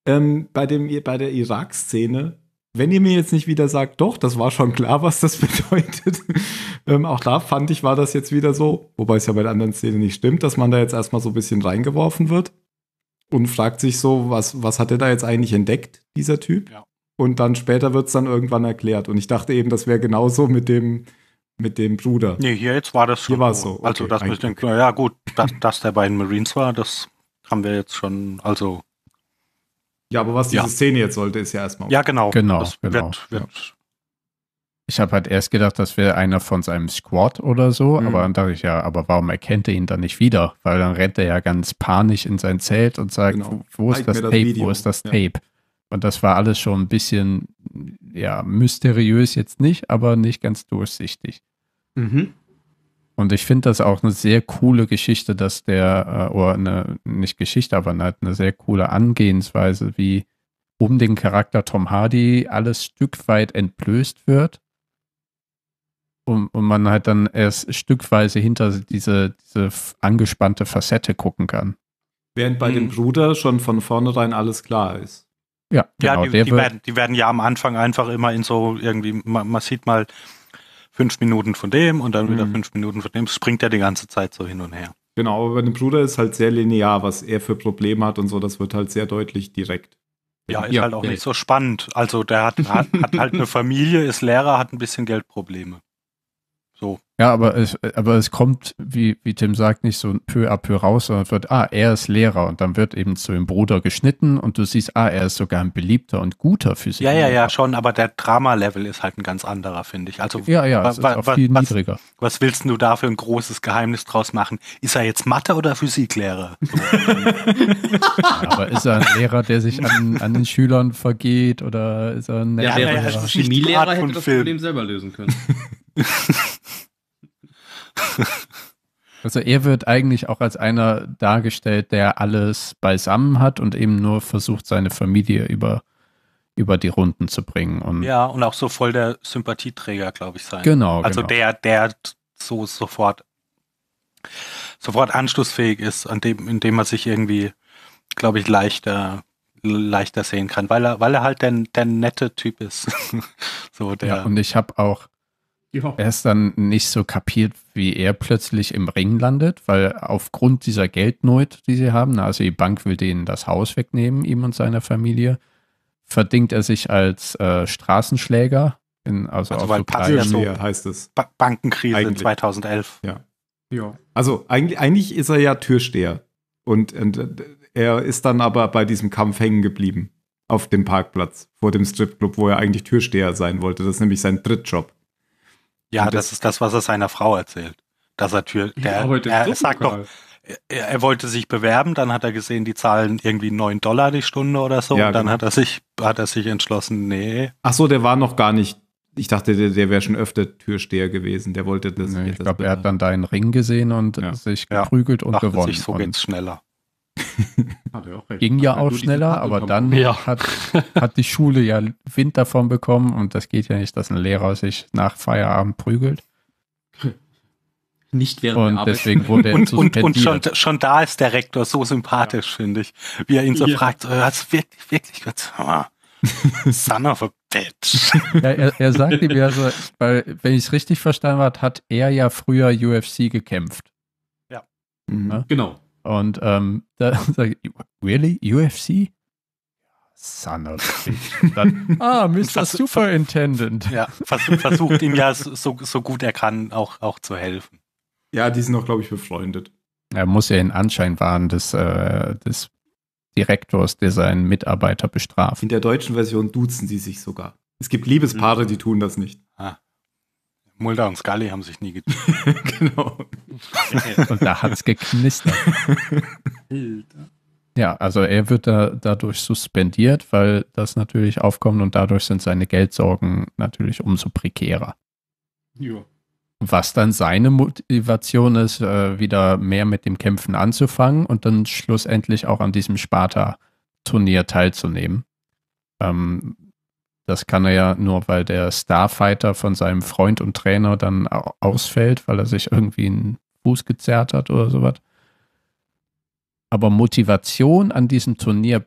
ähm, bei, dem, bei der Irak-Szene, wenn ihr mir jetzt nicht wieder sagt, doch, das war schon klar, was das bedeutet, ähm, auch da fand ich, war das jetzt wieder so, wobei es ja bei der anderen Szene nicht stimmt, dass man da jetzt erstmal so ein bisschen reingeworfen wird und fragt sich so, was, was hat er da jetzt eigentlich entdeckt, dieser Typ? Ja. Und dann später wird es dann irgendwann erklärt. Und ich dachte eben, das wäre genauso mit dem, mit dem Bruder. Nee, hier jetzt war das schon. Hier war es so. Also okay, also das mit dem, ja gut, dass, dass der den Marines war, das haben wir jetzt schon, also ja, aber was diese ja. Szene jetzt sollte, ist ja erstmal. Ja, genau. Genau. Das genau. Wird, wird. Ich habe halt erst gedacht, das wäre einer von seinem Squad oder so, mhm. aber dann dachte ich ja, aber warum erkennt er ihn dann nicht wieder? Weil dann rennt er ja ganz panisch in sein Zelt und sagt, genau. wo, wo, ist das das wo, ist das ja. Tape? Und das war alles schon ein bisschen, ja, mysteriös jetzt nicht, aber nicht ganz durchsichtig. Mhm. Und ich finde das auch eine sehr coole Geschichte, dass der, äh, oder eine, nicht Geschichte, aber halt eine sehr coole Angehensweise, wie um den Charakter Tom Hardy alles Stück weit entblößt wird. Und, und man halt dann erst stückweise hinter diese, diese angespannte Facette gucken kann. Während bei mhm. dem Bruder schon von vornherein alles klar ist. Ja, genau, ja die, die, werden, die werden ja am Anfang einfach immer in so irgendwie, man, man sieht mal fünf Minuten von dem und dann wieder mhm. fünf Minuten von dem. Springt er die ganze Zeit so hin und her. Genau, aber bei dem Bruder ist halt sehr linear, was er für Probleme hat und so. Das wird halt sehr deutlich direkt. Ja, ist ja, halt auch ja. nicht so spannend. Also der hat, hat, hat halt eine Familie, ist Lehrer, hat ein bisschen Geldprobleme. So. Ja, aber es, aber es kommt, wie, wie Tim sagt, nicht so peu à peu raus, sondern wird, ah, er ist Lehrer und dann wird eben zu dem Bruder geschnitten und du siehst, ah, er ist sogar ein beliebter und guter Physiker. Ja, ja, ja, schon, aber der Drama-Level ist halt ein ganz anderer, finde ich. Also, ja, ja, es ist auch viel was, niedriger. Was willst du da für ein großes Geheimnis draus machen? Ist er jetzt Mathe- oder Physiklehrer? ja, aber ist er ein Lehrer, der sich an, an den Schülern vergeht oder ist er ein ja, Lehrer? Ja, Chemielehrer hätte das Film. Problem selber lösen können. Also er wird eigentlich auch als einer dargestellt, der alles beisammen hat und eben nur versucht, seine Familie über, über die Runden zu bringen. Und ja, und auch so voll der Sympathieträger, glaube ich, sein. Genau. Also genau. der, der so sofort, sofort anschlussfähig ist, an dem, indem man sich irgendwie, glaube ich, leichter leichter sehen kann, weil er, weil er halt der, der nette Typ ist. so der. Ja, und ich habe auch, ja. er ist dann nicht so kapiert, wie er plötzlich im Ring landet, weil aufgrund dieser Geldnot, die sie haben, also die Bank will denen das Haus wegnehmen, ihm und seiner Familie, verdingt er sich als äh, Straßenschläger. In, also also weil so heißt es. Ba Bankenkrise eigentlich. 2011. Ja. ja. Also eigentlich, eigentlich ist er ja Türsteher. Und, und er ist dann aber bei diesem Kampf hängen geblieben auf dem Parkplatz vor dem Stripclub, wo er eigentlich Türsteher sein wollte. Das ist nämlich sein Drittjob. Ja, das, das, ist das, was er seiner Frau erzählt. Dass er Tür, der, er sagt doch, er, er, wollte sich bewerben, dann hat er gesehen, die zahlen irgendwie 9 Dollar die Stunde oder so. Ja, und dann genau. hat er sich, hat er sich entschlossen, nee. Ach so, der war noch gar nicht. Ich dachte, der, der wäre schon öfter Türsteher gewesen. Der wollte das. Nee, ich glaube, er hat dann deinen Ring gesehen und ja. sich geprügelt ja. und Dachte gewonnen. Sich, so und geht's schneller. Ah, Ging ja auch schneller, aber dann ja. hat, hat die Schule ja Wind davon bekommen und das geht ja nicht, dass ein Lehrer sich nach Feierabend prügelt. Nicht während und der Arbeit. deswegen wurde und, und, und schon, schon, da ist der Rektor so sympathisch, ja. finde ich, wie er ihn so ja. fragt, oh, hast du wirklich, wirklich gut? Son of a bitch. Ja, er, er sagt ihm ja so, weil, wenn ich es richtig verstanden habe, hat er ja früher UFC gekämpft. Ja. Mhm. Genau. Und ähm, da sage ich, really? UFC? Son of a Dann, ah, Mr. Superintendent. Ja, vers versucht ihm ja so, so gut er kann auch, auch zu helfen. Ja, die sind auch, glaube ich, befreundet. Er muss ja in Anschein wahren, dass, äh, des Direktors, der seinen Mitarbeiter bestraft. In der deutschen Version duzen sie sich sogar. Es gibt Liebespaare, mhm. die tun das nicht. Ah. Mulder und Scully haben sich nie getrennt. genau. und da hat es geknistert. ja, also er wird da dadurch suspendiert, weil das natürlich aufkommt und dadurch sind seine Geldsorgen natürlich umso prekärer. Ja. Was dann seine Motivation ist, äh, wieder mehr mit dem Kämpfen anzufangen und dann schlussendlich auch an diesem Sparta-Turnier teilzunehmen. Ähm, das kann er ja nur, weil der Starfighter von seinem Freund und Trainer dann ausfällt, weil er sich irgendwie einen Fuß gezerrt hat oder sowas. Aber Motivation an diesem Turnier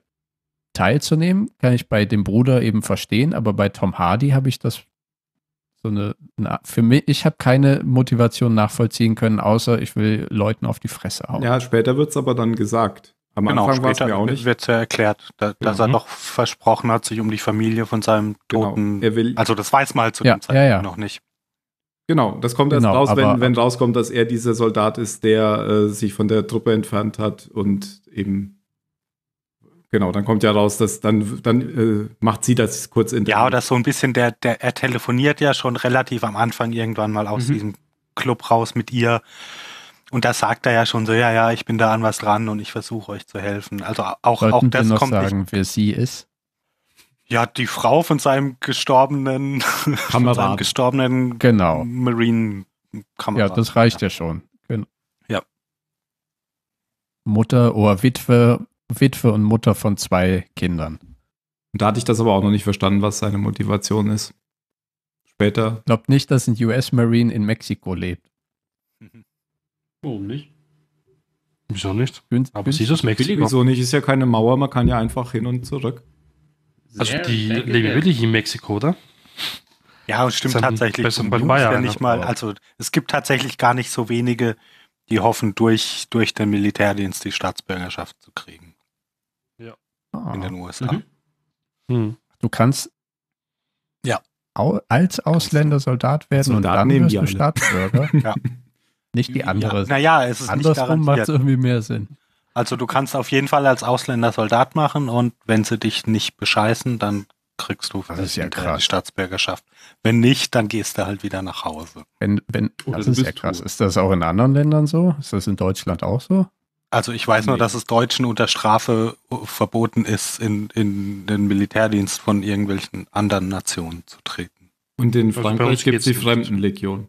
teilzunehmen, kann ich bei dem Bruder eben verstehen, aber bei Tom Hardy habe ich das so eine, na, für mich, ich habe keine Motivation nachvollziehen können, außer ich will Leuten auf die Fresse hauen. Ja, später wird es aber dann gesagt. Am genau, Anfang war es mir auch nicht. wird ja erklärt, da, dass er mhm. doch versprochen hat, sich um die Familie von seinem genau. Toten. Genau. Will, also das weiß man halt zu ja, dem Zeitpunkt ja, noch nicht. Genau, das kommt genau, erst raus, wenn, wenn, rauskommt, dass er dieser Soldat ist, der äh, sich von der Truppe entfernt hat und eben genau, dann kommt ja raus, dass dann, dann äh, macht sie das kurz in Ja, oder so ein bisschen, der, der, er telefoniert ja schon relativ am Anfang irgendwann mal aus mhm. diesem Club raus mit ihr und da sagt er ja schon so, ja, ja, ich bin da an was dran und ich versuche euch zu helfen. Also auch, Sollten auch das wir noch kommt sagen, nicht. wer sie ist. Ja, die Frau von seinem gestorbenen, von seinem gestorbenen genau. Marine Kameraden. Ja, das reicht ja, ja schon. Genau. Ja. Mutter oder Witwe, Witwe und Mutter von zwei Kindern. Und da hatte ich das aber auch noch nicht verstanden, was seine Motivation ist. Später. Glaubt nicht, dass ein US Marine in Mexiko lebt. Mhm. Warum nicht? Wieso nicht? Günst, Aber sie ist aus Mexiko. Wieso nicht? Ist ja keine Mauer, man kann ja einfach hin und zurück. Also sehr also die leben wirklich in Mexiko, oder? Ja, stimmt Sind tatsächlich. Besser bei Bayern, ja ne? nicht mal, also es gibt tatsächlich gar nicht so wenige, die hoffen, durch, durch den Militärdienst die Staatsbürgerschaft zu kriegen. Ja. In den ah. USA. Mhm. Hm. Du kannst ja. als Ausländer Soldat werden Soldaten und dann wirst du Staatsbürger. ja. Nicht die andere. Ja, naja, es ist Andersrum macht es irgendwie mehr Sinn. Also du kannst auf jeden Fall als Ausländer Soldat machen und wenn sie dich nicht bescheißen, dann kriegst du das ist ja krass. die Staatsbürgerschaft. Wenn nicht, dann gehst du halt wieder nach Hause. Wenn, wenn, das ist ja krass. Du. Ist das auch in anderen Ländern so? Ist das in Deutschland auch so? Also ich weiß nee. nur, dass es Deutschen unter Strafe äh, verboten ist, in, in den Militärdienst von irgendwelchen anderen Nationen zu treten. Und in also Frankreich also gibt es die Fremdenlegion.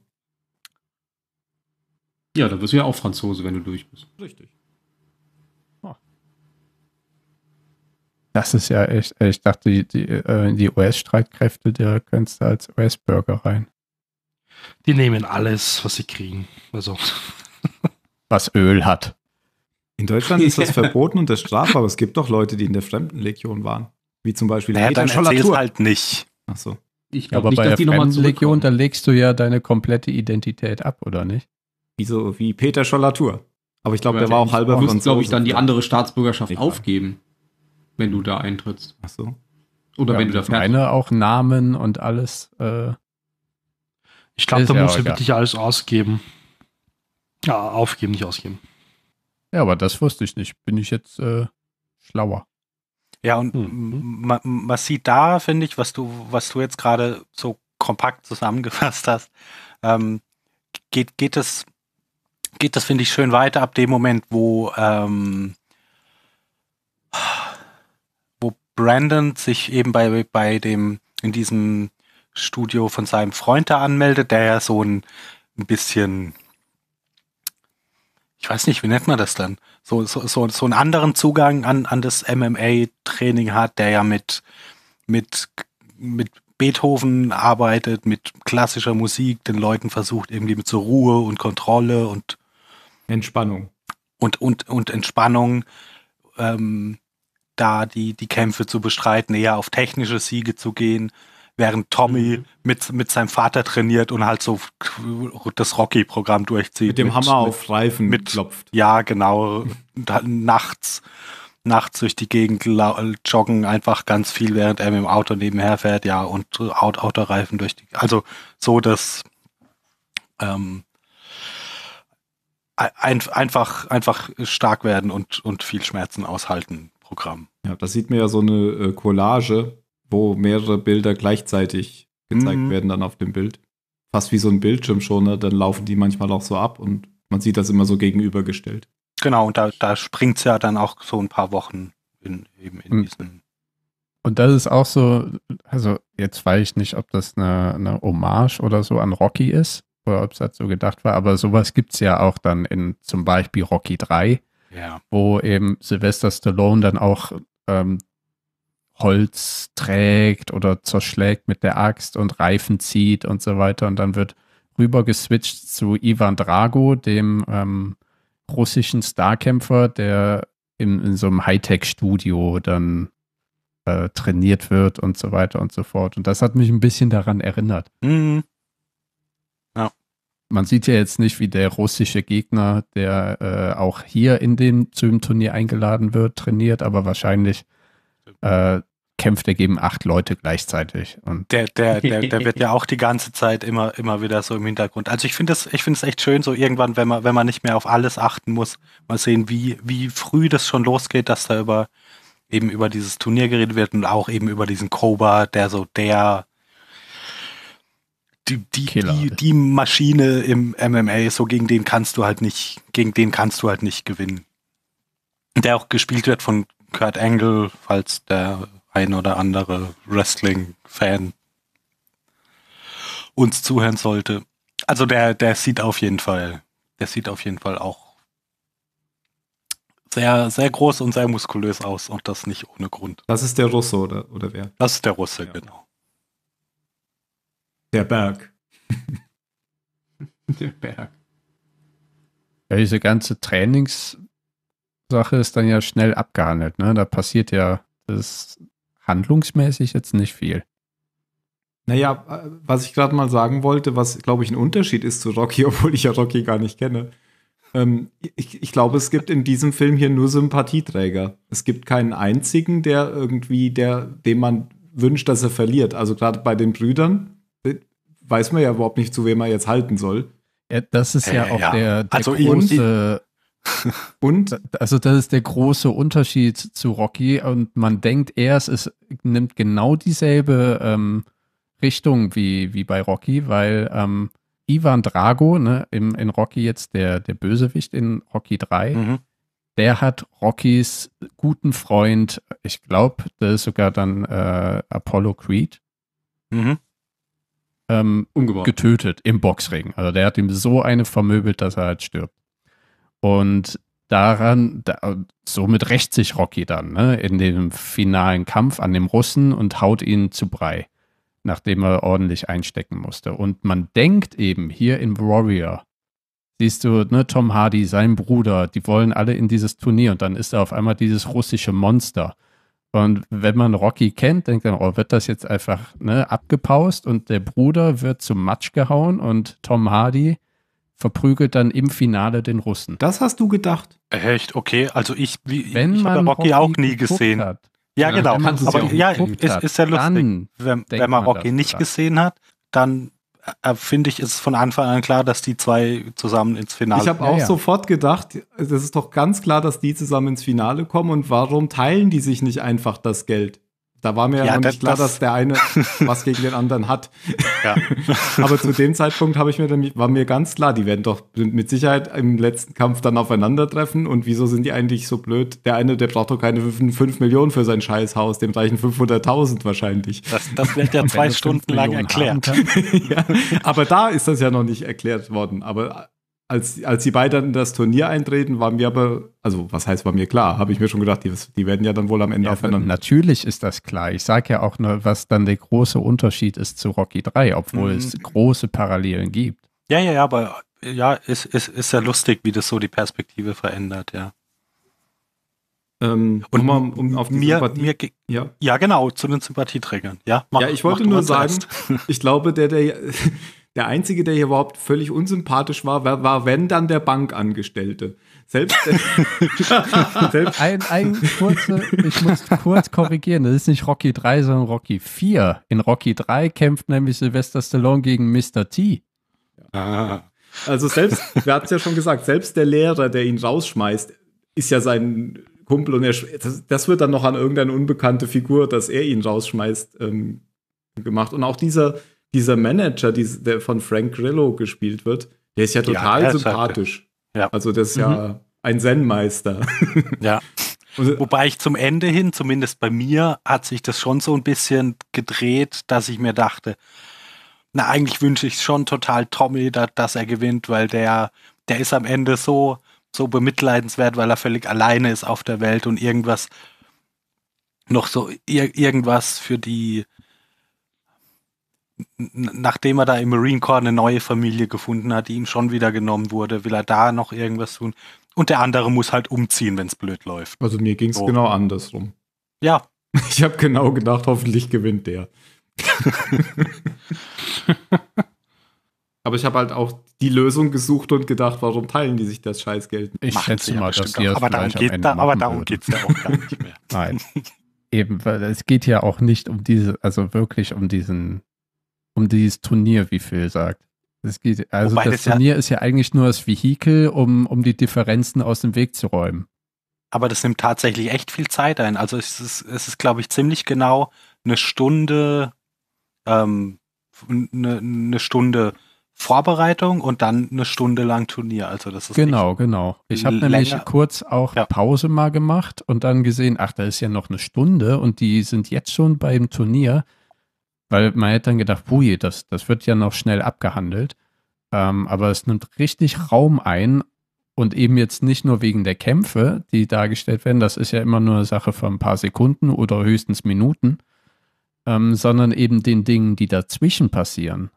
Ja, dann wirst du ja auch Franzose, wenn du durch bist. Richtig. Oh. Das ist ja echt, ich dachte, die, die, äh, die US-Streitkräfte, der kannst du als US-Bürger rein. Die nehmen alles, was sie kriegen. Also. Was Öl hat. In Deutschland ist das verboten und das strafbar, aber es gibt doch Leute, die in der Fremdenlegion waren. Wie zum Beispiel naja, Peter dann erzähl es halt nicht. Ach so. Ich glaube ja, aber nicht, bei der Fremdenlegion, da legst du ja deine komplette Identität ab, oder nicht? Wie, so, wie Peter Schollatur. Aber ich glaube, der war auch halber Du musst, glaube ich, dann die andere Staatsbürgerschaft Egal. aufgeben, wenn du da eintrittst. Ach so. Oder ja, wenn du da fährst. Meine auch Namen und alles. Äh, ich glaube, da musst du wirklich alles ausgeben. Ja, aufgeben, nicht ausgeben. Ja, aber das wusste ich nicht. Bin ich jetzt äh, schlauer. Ja, und mhm. man, man sieht da, finde ich, was du, was du jetzt gerade so kompakt zusammengefasst hast, ähm, geht, geht es geht das, finde ich, schön weiter ab dem Moment, wo, ähm, wo Brandon sich eben bei, bei dem, in diesem Studio von seinem Freund da anmeldet, der ja so ein, ein bisschen, ich weiß nicht, wie nennt man das dann? So, so, so, so einen anderen Zugang an, an das MMA-Training hat, der ja mit, mit, mit Beethoven arbeitet, mit klassischer Musik, den Leuten versucht, irgendwie mit so Ruhe und Kontrolle und Entspannung. Und, und, und Entspannung, ähm, da die, die Kämpfe zu bestreiten, eher auf technische Siege zu gehen, während Tommy mhm. mit, mit seinem Vater trainiert und halt so das Rocky-Programm durchzieht. Mit dem mit, Hammer auf Reifen mit, klopft. Ja, genau. nachts, nachts durch die Gegend joggen, einfach ganz viel, während er mit dem Auto nebenher fährt, ja, und Autoreifen durch die. Also so dass. ähm, ein, einfach, einfach stark werden und, und viel Schmerzen aushalten Programm. Ja, das sieht man ja so eine äh, Collage, wo mehrere Bilder gleichzeitig gezeigt mhm. werden dann auf dem Bild. Fast wie so ein Bildschirm schon, ne? dann laufen die manchmal auch so ab und man sieht das immer so gegenübergestellt. Genau, und da, da springt es ja dann auch so ein paar Wochen in, eben in mhm. diesen. Und das ist auch so, also jetzt weiß ich nicht, ob das eine, eine Hommage oder so an Rocky ist, oder ob es dazu halt gedacht war, aber sowas gibt es ja auch dann in zum Beispiel Rocky 3, ja. wo eben Sylvester Stallone dann auch ähm, Holz trägt oder zerschlägt mit der Axt und Reifen zieht und so weiter. Und dann wird rüber geswitcht zu Ivan Drago, dem ähm, russischen Starkämpfer, der in, in so einem Hightech-Studio dann äh, trainiert wird und so weiter und so fort. Und das hat mich ein bisschen daran erinnert. Mhm man sieht ja jetzt nicht, wie der russische Gegner, der äh, auch hier in dem, zu dem Turnier eingeladen wird, trainiert, aber wahrscheinlich äh, kämpft er gegen acht Leute gleichzeitig. Und der, der, der, der wird ja auch die ganze Zeit immer, immer wieder so im Hintergrund. Also ich finde es, ich finde es echt schön, so irgendwann, wenn man, wenn man nicht mehr auf alles achten muss, mal sehen, wie, wie früh das schon losgeht, dass da über eben über dieses Turnier geredet wird und auch eben über diesen Cobra, der so der die, die, Killer, die, die, Maschine im MMA, so gegen den kannst du halt nicht, gegen den kannst du halt nicht gewinnen. Der auch gespielt wird von Kurt Angle, falls der ein oder andere Wrestling-Fan uns zuhören sollte. Also der, der sieht auf jeden Fall, der sieht auf jeden Fall auch sehr, sehr groß und sehr muskulös aus und das nicht ohne Grund. Das ist der Russe, oder, oder wer? Das ist der Russe, ja. genau. Der Berg. Der Berg. Ja, diese ganze Trainingssache ist dann ja schnell abgehandelt. Ne? Da passiert ja das handlungsmäßig jetzt nicht viel. Naja, äh, was ich gerade mal sagen wollte, was, glaube ich, ein Unterschied ist zu Rocky, obwohl ich ja Rocky gar nicht kenne. Ähm, ich, ich, glaube, es gibt in diesem Film hier nur Sympathieträger. Es gibt keinen einzigen, der irgendwie, der, dem man wünscht, dass er verliert. Also gerade bei den Brüdern weiß man ja überhaupt nicht, zu wem man jetzt halten soll. Ja, das ist äh, ja auch ja. Der, der also große. Und? Also, das ist der große Unterschied zu Rocky. Und man denkt erst, es nimmt genau dieselbe ähm, Richtung wie, wie bei Rocky, weil ähm, Ivan Drago, ne, im, in Rocky jetzt der, der Bösewicht in Rocky 3, mhm. der hat Rockys guten Freund, ich glaube, das ist sogar dann äh, Apollo Creed. Mhm ähm, getötet im Boxring. Also der hat ihm so eine vermöbelt, dass er halt stirbt. Und daran, da, somit rächt sich Rocky dann ne, in dem finalen Kampf an dem Russen und haut ihn zu Brei, nachdem er ordentlich einstecken musste. Und man denkt eben hier in Warrior, siehst du, ne, Tom Hardy, sein Bruder, die wollen alle in dieses Turnier und dann ist da auf einmal dieses russische Monster und wenn man Rocky kennt, denkt man, oh, wird das jetzt einfach ne, abgepaust und der Bruder wird zum Matsch gehauen und Tom Hardy verprügelt dann im Finale den Russen. Das hast du gedacht? Echt? Okay, also ich, wie, wenn ich man Rocky, Rocky, auch nie gesehen. Hat, ja, genau. Aber ja, ist, ist ja lustig. Wenn, wenn man Rocky nicht hat. gesehen hat, dann finde ich, ist von Anfang an klar, dass die zwei zusammen ins Finale kommen. Ich habe auch ja, ja. sofort gedacht, es ist doch ganz klar, dass die zusammen ins Finale kommen und warum teilen die sich nicht einfach das Geld? Da war mir ja, noch nicht klar, das dass der eine was gegen den anderen hat. Ja. Aber zu dem Zeitpunkt habe ich mir dann, war mir ganz klar, die werden doch mit Sicherheit im letzten Kampf dann aufeinandertreffen. Und wieso sind die eigentlich so blöd? Der eine, der braucht doch keine 5, 5 Millionen für sein Scheißhaus, dem reichen 500.000 wahrscheinlich. Das, das wird ja zwei Stunden lang erklärt. ja. Aber da ist das ja noch nicht erklärt worden. Aber als, als die beiden in das Turnier eintreten, war mir aber, also was heißt war mir klar, habe ich mir schon gedacht, die, die, werden ja dann wohl am Ende ja, aufeinander. Natürlich ist das klar. Ich sage ja auch nur, was dann der große Unterschied ist zu Rocky 3, obwohl mhm. es große Parallelen gibt. Ja, ja, ja, aber ja, ist, ist, ist ja lustig, wie das so die Perspektive verändert, ja. Ähm, und mal, um auf die mir, Sympathie, mir ja. ja, genau, zu den Sympathieträgern. Ja, mach, ja ich wollte nur sagen, ich glaube, der, der, der Einzige, der hier überhaupt völlig unsympathisch war, war, war wenn dann der Bankangestellte. Selbst, selbst ein, ein kurze, ich muss kurz korrigieren, das ist nicht Rocky 3, sondern Rocky 4. In Rocky 3 kämpft nämlich Sylvester Stallone gegen Mr. T. Ah. Also selbst, wir hatten es ja schon gesagt, selbst der Lehrer, der ihn rausschmeißt, ist ja sein Kumpel und er, das, das, wird dann noch an irgendeine unbekannte Figur, dass er ihn rausschmeißt, ähm, gemacht. Und auch dieser dieser Manager, die, der von Frank Grillo gespielt wird, der ist ja total ja, sympathisch. Ja. Also das ist mhm. ja ein Zen-Meister. Ja. Wobei ich zum Ende hin, zumindest bei mir, hat sich das schon so ein bisschen gedreht, dass ich mir dachte, na, eigentlich wünsche ich schon total Tommy, da, dass er gewinnt, weil der, der ist am Ende so, so bemitleidenswert, weil er völlig alleine ist auf der Welt und irgendwas noch so ir irgendwas für die nachdem er da im Marine Corps eine neue Familie gefunden hat, die ihm schon wieder genommen wurde, will er da noch irgendwas tun. Und der andere muss halt umziehen, wenn es blöd läuft. Also mir ging es so. genau andersrum. Ja. Ich habe genau gedacht, hoffentlich gewinnt der. Aber ich habe halt auch die Lösung gesucht und gedacht, warum teilen die sich das Scheißgeld? Ich Machen schätze mal, dass die das aber darum, geht, da, aber darum geht es ja auch gar nicht mehr. Nein. Eben, weil es geht ja auch nicht um diese, also wirklich um diesen um dieses Turnier, wie Phil sagt. Das geht, also Wobei das, das Turnier ist ja eigentlich nur das Vehikel, um, um die Differenzen aus dem Weg zu räumen. Aber das nimmt tatsächlich echt viel Zeit ein. Also es ist, es ist glaube ich, ziemlich genau eine Stunde, ähm, eine, eine Stunde Vorbereitung und dann eine Stunde lang Turnier. Also das ist genau, genau. Ich habe nämlich kurz auch ja. Pause mal gemacht und dann gesehen, ach, da ist ja noch eine Stunde und die sind jetzt schon beim Turnier. Weil man hätte dann gedacht, pui, das, das wird ja noch schnell abgehandelt. Ähm, aber es nimmt richtig Raum ein und eben jetzt nicht nur wegen der Kämpfe, die dargestellt werden, das ist ja immer nur eine Sache von ein paar Sekunden oder höchstens Minuten, ähm, sondern eben den Dingen, die dazwischen passieren.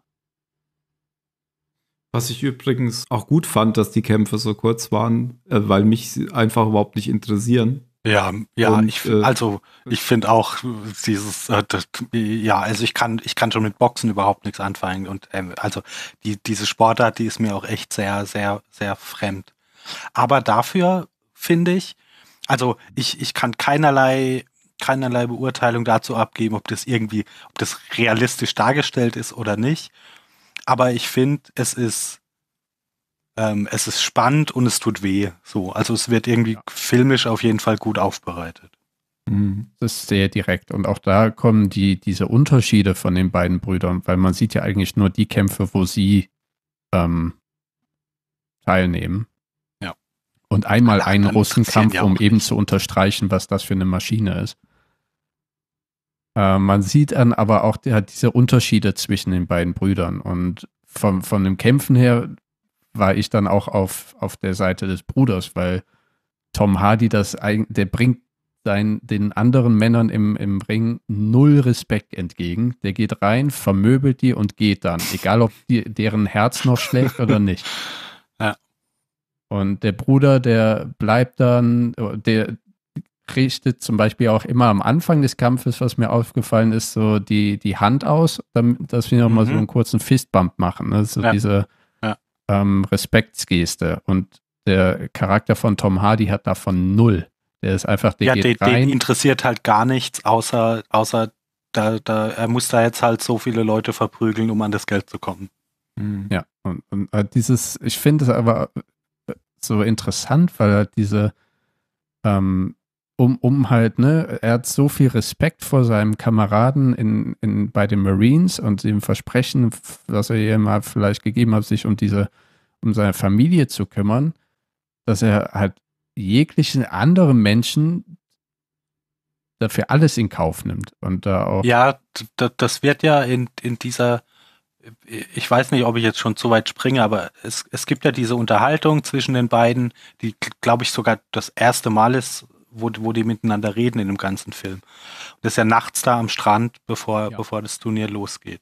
Was ich übrigens auch gut fand, dass die Kämpfe so kurz waren, äh, weil mich einfach überhaupt nicht interessieren. Ja, ja, und, ich, äh, also ich finde auch dieses, äh, das, ja, also ich kann, ich kann schon mit Boxen überhaupt nichts anfangen und ähm, also die, diese Sportart, die ist mir auch echt sehr, sehr, sehr fremd. Aber dafür finde ich, also ich, ich kann keinerlei, keinerlei Beurteilung dazu abgeben, ob das irgendwie, ob das realistisch dargestellt ist oder nicht. Aber ich finde, es ist ähm, es ist spannend und es tut weh. So, also es wird irgendwie filmisch auf jeden Fall gut aufbereitet. Mhm. Das ist sehr direkt. Und auch da kommen die, diese Unterschiede von den beiden Brüdern, weil man sieht ja eigentlich nur die Kämpfe, wo sie ähm, teilnehmen. Ja. Und einmal Alle einen Russenkampf, um eben zu unterstreichen, was das für eine Maschine ist. Äh, man sieht dann aber auch der, diese Unterschiede zwischen den beiden Brüdern. Und von, von den Kämpfen her war ich dann auch auf, auf der Seite des Bruders, weil Tom Hardy das der bringt sein, den anderen Männern im, im Ring null Respekt entgegen. Der geht rein, vermöbelt die und geht dann. Egal, ob die, deren Herz noch schlägt oder nicht. Ja. Und der Bruder, der bleibt dann, der richtet zum Beispiel auch immer am Anfang des Kampfes, was mir aufgefallen ist, so die, die Hand aus, damit, dass wir nochmal mhm. so einen kurzen Fistbump machen. Ne? So ja. diese ähm, Respektsgeste. Und der Charakter von Tom Hardy hat davon null. Der ist einfach, der ja, geht den, rein. den interessiert halt gar nichts, außer, außer da, da, er muss da jetzt halt so viele Leute verprügeln, um an das Geld zu kommen. Mhm. Ja, und, und äh, dieses, ich finde es aber äh, so interessant, weil er halt diese, ähm, um, um halt, ne, er hat so viel Respekt vor seinem Kameraden in, in, bei den Marines und dem Versprechen, was er ihm mal vielleicht gegeben hat, sich um diese, um seine Familie zu kümmern, dass er halt jeglichen anderen Menschen dafür alles in Kauf nimmt und da auch. Ja, das wird ja in, in dieser, ich weiß nicht, ob ich jetzt schon zu weit springe, aber es, es gibt ja diese Unterhaltung zwischen den beiden, die, glaube ich, sogar das erste Mal ist, wo, wo die miteinander reden in dem ganzen Film. Und das ist ja nachts da am Strand, bevor, ja. bevor das Turnier losgeht.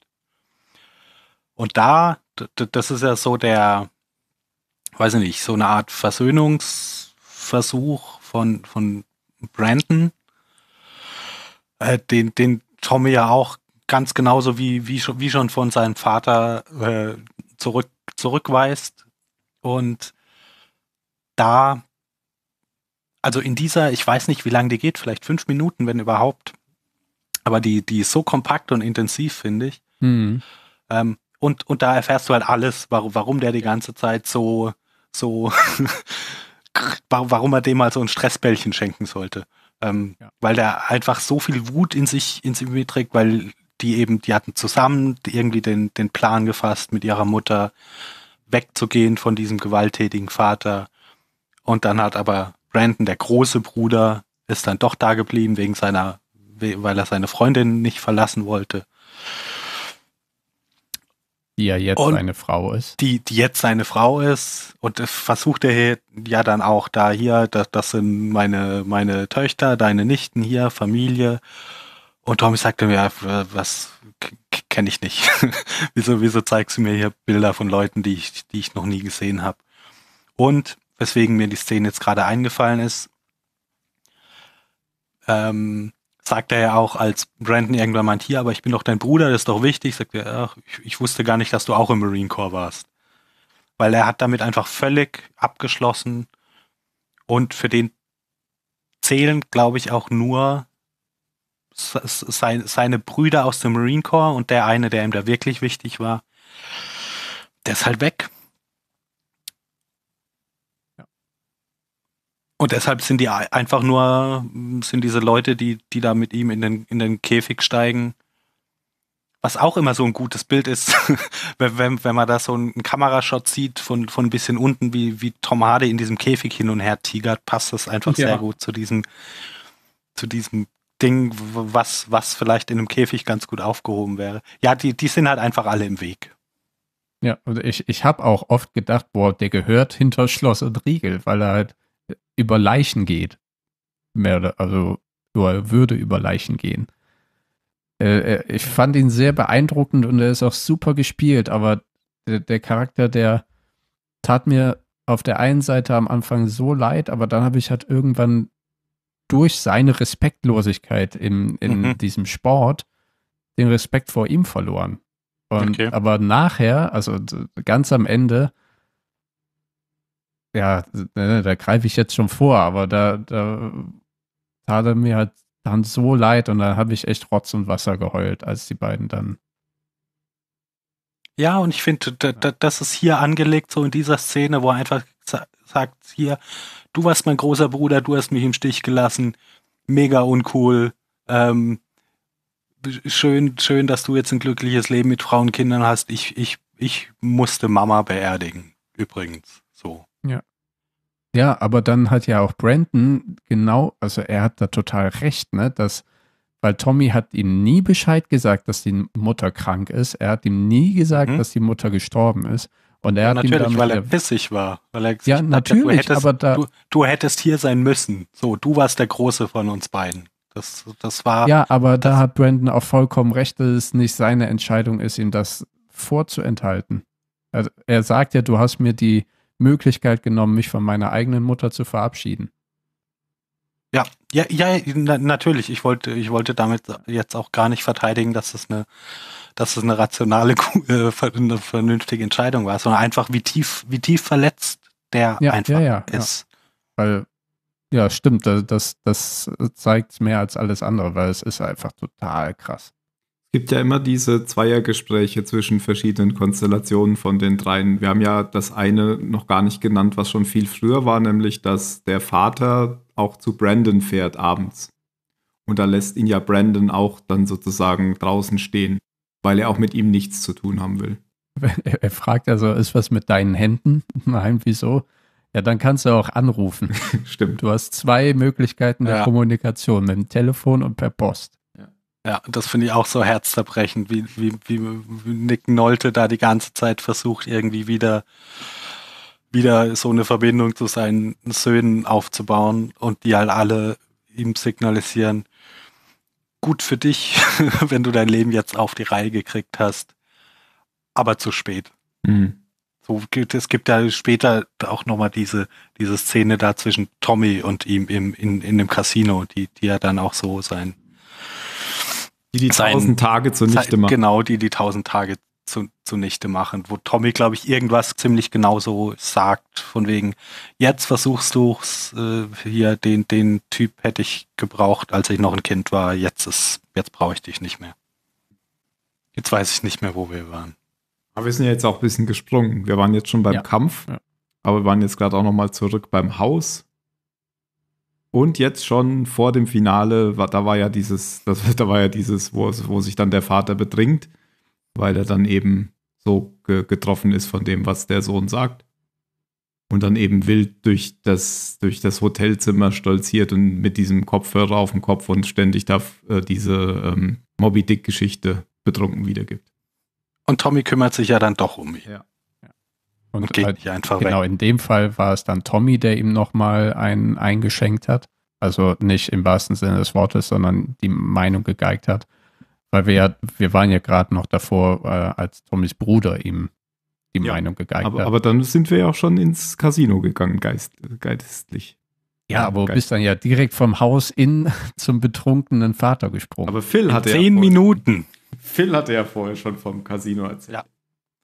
Und da, das ist ja so der, weiß ich nicht, so eine Art Versöhnungsversuch von, von Brandon, äh, den, den Tommy ja auch ganz genauso wie, wie, schon, wie schon von seinem Vater äh, zurück, zurückweist. Und da also in dieser, ich weiß nicht, wie lange die geht, vielleicht fünf Minuten, wenn überhaupt. Aber die, die ist so kompakt und intensiv, finde ich. Mhm. Ähm, und, und da erfährst du halt alles, warum, warum der die ganze Zeit so, so, warum er dem mal so ein Stressbällchen schenken sollte. Ähm, ja. Weil der einfach so viel Wut in sich, in sich mitträgt, weil die eben, die hatten zusammen irgendwie den, den Plan gefasst, mit ihrer Mutter wegzugehen von diesem gewalttätigen Vater. Und dann hat aber Brandon, der große Bruder, ist dann doch da geblieben wegen seiner, weil er seine Freundin nicht verlassen wollte. Die ja jetzt und seine Frau ist. Die, die jetzt seine Frau ist. Und versucht er ja dann auch da hier, das, das sind meine, meine Töchter, deine Nichten hier, Familie. Und Tommy sagte mir, was kenne ich nicht. wieso, wieso zeigst du mir hier Bilder von Leuten, die ich, die ich noch nie gesehen habe? Und weswegen mir die Szene jetzt gerade eingefallen ist. Ähm, sagt er ja auch, als Brandon irgendwann meint, hier, aber ich bin doch dein Bruder, das ist doch wichtig, sagt er, ach, ich, ich wusste gar nicht, dass du auch im Marine Corps warst. Weil er hat damit einfach völlig abgeschlossen und für den zählen, glaube ich, auch nur sein, seine Brüder aus dem Marine Corps und der eine, der ihm da wirklich wichtig war, der ist halt weg. Und deshalb sind die einfach nur, sind diese Leute, die, die da mit ihm in den, in den Käfig steigen, was auch immer so ein gutes Bild ist, wenn, wenn, wenn man da so einen Kamerashot sieht von, von ein bisschen unten, wie, wie Tom Hardy in diesem Käfig hin und her tigert, passt das einfach ja. sehr gut zu diesem, zu diesem Ding, was, was vielleicht in einem Käfig ganz gut aufgehoben wäre. Ja, die, die sind halt einfach alle im Weg. Ja, und also ich, ich habe auch oft gedacht, boah, der gehört hinter Schloss und Riegel, weil er halt über Leichen geht. Mehr oder, also über Würde über Leichen gehen. Äh, äh, ich fand ihn sehr beeindruckend und er ist auch super gespielt, aber der, der Charakter, der tat mir auf der einen Seite am Anfang so leid, aber dann habe ich halt irgendwann durch seine Respektlosigkeit in, in mhm. diesem Sport den Respekt vor ihm verloren. Und, okay. Aber nachher, also ganz am Ende, ja, ne, ne, da greife ich jetzt schon vor, aber da, da tat er mir halt dann so leid und da habe ich echt Rotz und Wasser geheult, als die beiden dann. Ja, und ich finde, da, da, das ist hier angelegt, so in dieser Szene, wo er einfach sagt, hier, du warst mein großer Bruder, du hast mich im Stich gelassen, mega uncool, ähm, schön, schön, dass du jetzt ein glückliches Leben mit Frauen und Kindern hast, ich, ich, ich musste Mama beerdigen, übrigens, so. Ja. Ja, aber dann hat ja auch Brandon genau, also er hat da total recht, ne, dass, weil Tommy hat ihm nie Bescheid gesagt, dass die Mutter krank ist. Er hat ihm nie gesagt, mhm. dass die Mutter gestorben ist. Und er ja, hat ihm damit weil er pissig war. Weil er ja, natürlich, hat, du hättest, aber da, du, du, hättest hier sein müssen. So, du warst der Große von uns beiden. Das, das war. Ja, aber da hat Brandon auch vollkommen recht, dass es nicht seine Entscheidung ist, ihm das vorzuenthalten. Also er sagt ja, du hast mir die Möglichkeit genommen, mich von meiner eigenen Mutter zu verabschieden. Ja, ja, ja, na, natürlich. Ich wollte, ich wollte damit jetzt auch gar nicht verteidigen, dass es eine, dass es eine rationale, äh, eine vernünftige Entscheidung war, sondern einfach wie tief, wie tief verletzt der ja, einfach ja, ja, ist. Weil, ja, stimmt. Das, das zeigt mehr als alles andere, weil es ist einfach total krass gibt ja immer diese Zweiergespräche zwischen verschiedenen Konstellationen von den dreien. Wir haben ja das eine noch gar nicht genannt, was schon viel früher war, nämlich dass der Vater auch zu Brandon fährt abends. Und da lässt ihn ja Brandon auch dann sozusagen draußen stehen, weil er auch mit ihm nichts zu tun haben will. Er fragt also, ist was mit deinen Händen? Nein, wieso? Ja, dann kannst du auch anrufen. Stimmt. Du hast zwei Möglichkeiten der ja. Kommunikation, mit dem Telefon und per Post. Ja, das finde ich auch so herzzerbrechend, wie, wie, wie Nick Nolte da die ganze Zeit versucht, irgendwie wieder, wieder so eine Verbindung zu seinen Söhnen aufzubauen und die halt alle ihm signalisieren, gut für dich, wenn du dein Leben jetzt auf die Reihe gekriegt hast, aber zu spät. Mhm. So, es gibt ja später auch nochmal diese, diese Szene da zwischen Tommy und ihm im, in, in dem Casino, die, die ja dann auch so sein die die tausend Tage zunichte machen. Genau, die die tausend Tage zu, zunichte machen, wo Tommy, glaube ich, irgendwas ziemlich genau so sagt, von wegen, jetzt versuchst du äh, hier, den, den Typ hätte ich gebraucht, als ich noch ein Kind war, jetzt jetzt brauche ich dich nicht mehr. Jetzt weiß ich nicht mehr, wo wir waren. Aber wir sind ja jetzt auch ein bisschen gesprungen. Wir waren jetzt schon beim ja. Kampf, ja. aber wir waren jetzt gerade auch nochmal zurück beim Haus. Und jetzt schon vor dem Finale, da war ja dieses, das, da war ja dieses, wo, wo sich dann der Vater bedrängt, weil er dann eben so ge getroffen ist von dem, was der Sohn sagt. Und dann eben wild durch das, durch das Hotelzimmer stolziert und mit diesem Kopfhörer auf dem Kopf und ständig da äh, diese ähm, Moby Dick-Geschichte betrunken wiedergibt. Und Tommy kümmert sich ja dann doch um mich. Ja. Und, und ging halt, nicht einfach genau, weg. in dem Fall war es dann Tommy, der ihm nochmal einen eingeschenkt hat. Also nicht im wahrsten Sinne des Wortes, sondern die Meinung gegeigt hat. Weil wir ja, wir waren ja gerade noch davor, äh, als Tommys Bruder ihm die ja, Meinung gegeigt aber, hat. Aber dann sind wir ja auch schon ins Casino gegangen, geist, geistlich. Ja, aber du bist dann ja direkt vom Haus in zum betrunkenen Vater gesprungen. Aber Phil hatte ja. zehn ja vorher, Minuten. Phil hatte ja vorher schon vom Casino erzählt. Ja.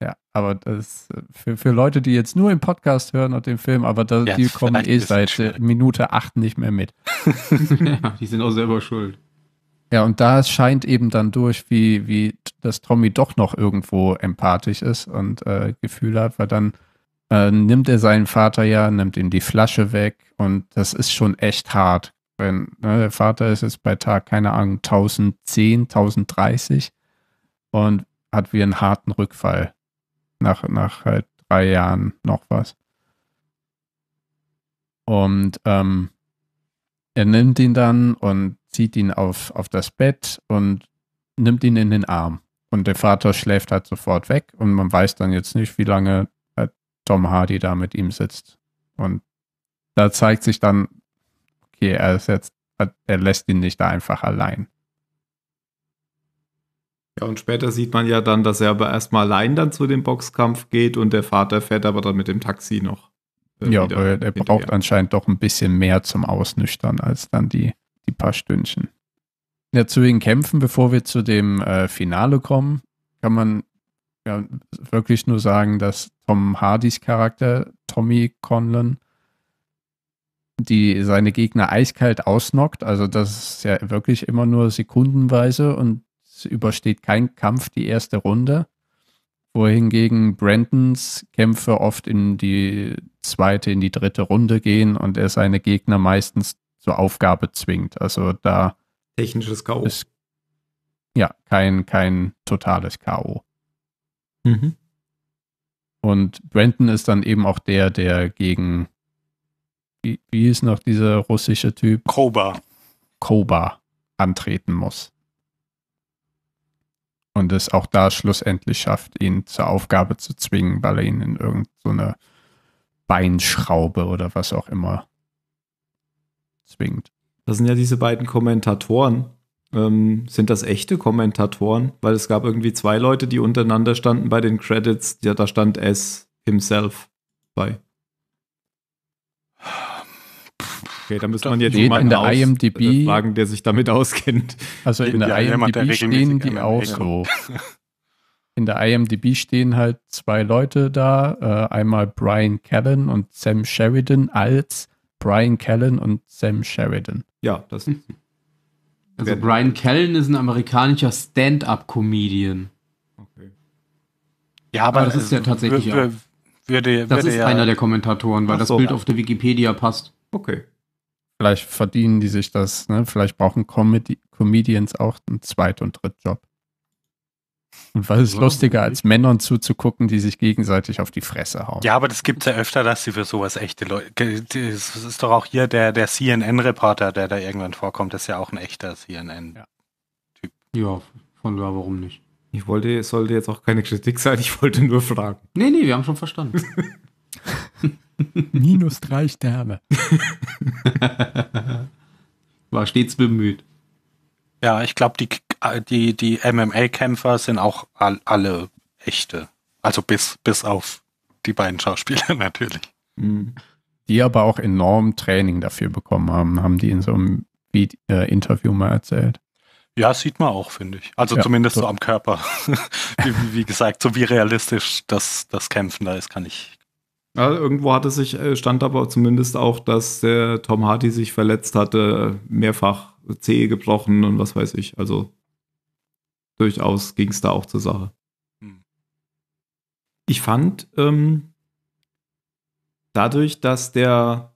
Ja, aber das für, für Leute, die jetzt nur im Podcast hören und den Film, aber da, ja, die kommen eh seit äh, Minute 8 nicht mehr mit. ja, die sind auch selber schuld. Ja, und da scheint eben dann durch, wie, wie dass Tommy doch noch irgendwo empathisch ist und äh, Gefühle hat, weil dann äh, nimmt er seinen Vater ja, nimmt ihm die Flasche weg und das ist schon echt hart. Wenn ne, der Vater ist jetzt bei Tag, keine Ahnung, 1010, 1030 und hat wie einen harten Rückfall. Nach, nach halt drei Jahren noch was. Und ähm, er nimmt ihn dann und zieht ihn auf, auf das Bett und nimmt ihn in den Arm. Und der Vater schläft halt sofort weg und man weiß dann jetzt nicht, wie lange halt Tom Hardy da mit ihm sitzt. Und da zeigt sich dann, okay, er ist jetzt, er lässt ihn nicht da einfach allein. Ja, und später sieht man ja dann, dass er aber erstmal allein dann zu dem Boxkampf geht und der Vater fährt aber dann mit dem Taxi noch. Äh, ja, aber er braucht anscheinend doch ein bisschen mehr zum Ausnüchtern als dann die, die paar Stündchen. Ja, zu den Kämpfen, bevor wir zu dem äh, Finale kommen, kann man ja, wirklich nur sagen, dass Tom Hardys Charakter, Tommy Conlon, die seine Gegner eiskalt ausnockt. Also das ist ja wirklich immer nur sekundenweise und übersteht kein Kampf die erste Runde, wohingegen Brandons Kämpfe oft in die zweite, in die dritte Runde gehen und er seine Gegner meistens zur Aufgabe zwingt. Also da technisches K.O. ja kein, kein totales K.O. Mhm. Und Brandon ist dann eben auch der, der gegen wie, wie ist noch dieser russische Typ? Koba. Koba antreten muss und es auch da schlussendlich schafft, ihn zur Aufgabe zu zwingen, weil er ihn in irgendeine Beinschraube oder was auch immer zwingt. Das sind ja diese beiden Kommentatoren. Ähm, sind das echte Kommentatoren? Weil es gab irgendwie zwei Leute, die untereinander standen bei den Credits. Ja, da stand S himself bei. Okay, da müsste man jetzt jemanden in der IMDb äh, fragen, der sich damit auskennt. Also in der ja, IMDb der stehen die auch so. In der IMDb stehen halt zwei Leute da, äh, einmal Brian Callen und Sam Sheridan als Brian Callen und Sam Sheridan. Ja, das. Hm. Also Brian Callen ist ein amerikanischer Stand-up-Comedian. Okay. Ja, aber, aber also das ist ja tatsächlich. Wir, wir, wir, das ist ja einer der Kommentatoren, weil so, das Bild auf der Wikipedia passt. Okay. Vielleicht verdienen die sich das, ne? Vielleicht brauchen Comedi Comedians auch einen Zweit- und Drittjob. Und was ist so, lustiger, als Männern zuzugucken, die sich gegenseitig auf die Fresse hauen? Ja, aber das gibt es ja öfter, dass sie für sowas echte Leute. Das ist doch auch hier der, der CNN-Reporter, der da irgendwann vorkommt, das ist ja auch ein echter CNN-Typ. Ja, von da, warum nicht? Ich wollte, es sollte jetzt auch keine Kritik sein, ich wollte nur fragen. Nee, nee, wir haben schon verstanden. Minus drei Sterne. War stets bemüht. Ja, ich glaube, die, die, die MMA-Kämpfer sind auch all, alle echte. Also bis, bis auf die beiden Schauspieler natürlich. Mhm. Die aber auch enorm Training dafür bekommen haben, haben die in so einem äh, Interview mal erzählt. Ja, sieht man auch, finde ich. Also ja, zumindest so am Körper. wie, wie, gesagt, so wie realistisch das, das Kämpfen da ist, kann ich, ja, irgendwo hatte sich, äh, stand aber zumindest auch, dass der Tom Hardy sich verletzt hatte, mehrfach Zehe gebrochen und was weiß ich. Also durchaus ging es da auch zur Sache. Hm. Ich fand ähm, dadurch, dass der,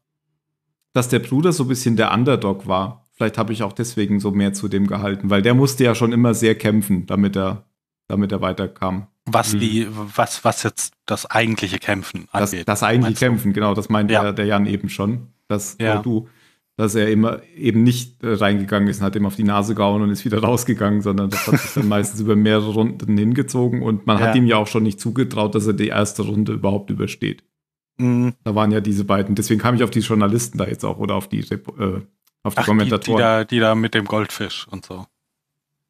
dass der Bruder so ein bisschen der Underdog war, vielleicht habe ich auch deswegen so mehr zu dem gehalten, weil der musste ja schon immer sehr kämpfen, damit er, damit er weiterkam was mhm. die, was, was jetzt das eigentliche Kämpfen angeht. Das, das eigentliche Kämpfen, genau, das meint ja. der, der Jan eben schon. Dass äh, ja. äh, du, dass er immer eben nicht äh, reingegangen ist und hat ihm auf die Nase gehauen und ist wieder rausgegangen, sondern das hat sich dann meistens über mehrere Runden hingezogen und man ja. hat ihm ja auch schon nicht zugetraut, dass er die erste Runde überhaupt übersteht. Mhm. Da waren ja diese beiden, deswegen kam ich auf die Journalisten da jetzt auch oder auf die, äh, auf die Ach, Kommentatoren. Die, die, da, die da mit dem Goldfisch und so.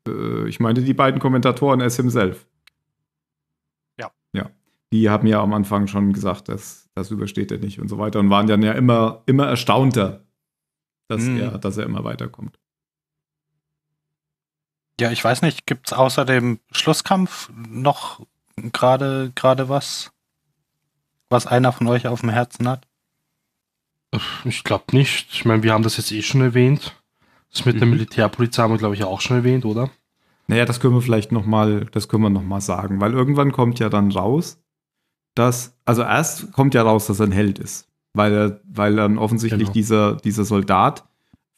Äh, ich meinte die beiden Kommentatoren, es himself die haben ja am Anfang schon gesagt, dass das übersteht er nicht und so weiter und waren dann ja immer, immer erstaunter, dass, mhm. er, dass er immer weiterkommt. Ja, ich weiß nicht, gibt es außer dem Schlusskampf noch gerade gerade was, was einer von euch auf dem Herzen hat? Ich glaube nicht. Ich meine, wir haben das jetzt eh schon erwähnt. Das mit mhm. der Militärpolizei haben wir, glaube ich, auch schon erwähnt, oder? Naja, das können wir vielleicht nochmal, das können wir nochmal sagen, weil irgendwann kommt ja dann raus, dass, also erst kommt ja raus, dass er ein Held ist, weil er, weil dann offensichtlich genau. dieser, dieser Soldat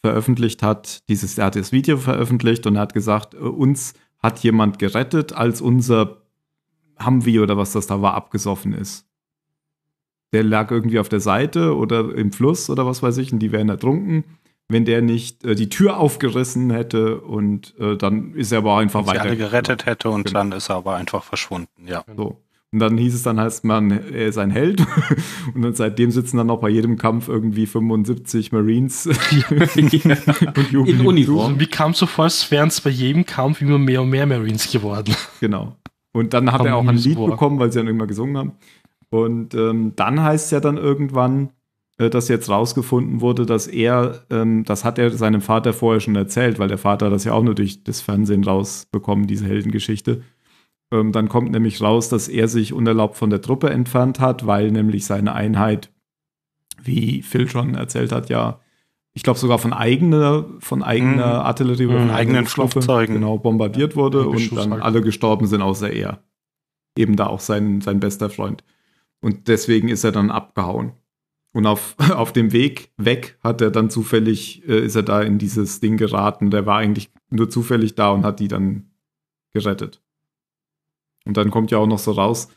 veröffentlicht hat, dieses, er hat das Video veröffentlicht und er hat gesagt, äh, uns hat jemand gerettet, als unser Humvee oder was das da war, abgesoffen ist. Der lag irgendwie auf der Seite oder im Fluss oder was weiß ich, und die wären ertrunken, wenn der nicht äh, die Tür aufgerissen hätte und äh, dann ist er aber einfach und weiter. Sie alle gerettet hätte und genau. dann ist er aber einfach verschwunden, ja. So. Und dann hieß es dann heißt halt man, ne, er ist ein Held. Und dann seitdem sitzen dann auch bei jedem Kampf irgendwie 75 Marines und in Uniform. Und wie kam es so vor, als wären es bei jedem Kampf immer mehr und mehr Marines geworden? Genau. Und dann hat Am er auch ein Lied war. bekommen, weil sie dann irgendwann gesungen haben. Und ähm, dann heißt es ja dann irgendwann, äh, dass jetzt rausgefunden wurde, dass er, ähm, das hat er seinem Vater vorher schon erzählt, weil der Vater das ja auch nur durch das Fernsehen rausbekommen, diese Heldengeschichte. Ähm, dann kommt nämlich raus, dass er sich unerlaubt von der Truppe entfernt hat, weil nämlich seine Einheit, wie Phil schon erzählt hat, ja, ich glaube sogar von eigener, von eigener mhm. Artillerie, mhm. von mhm. eigenen Schlafzeugen genau bombardiert ja. wurde und dann alle gestorben sind außer er. Eben da auch sein, sein bester Freund. Und deswegen ist er dann abgehauen. Und auf, auf dem Weg weg hat er dann zufällig, äh, ist er da in dieses Ding geraten. Der war eigentlich nur zufällig da und hat die dann gerettet. Und dann kommt ja auch noch so raus,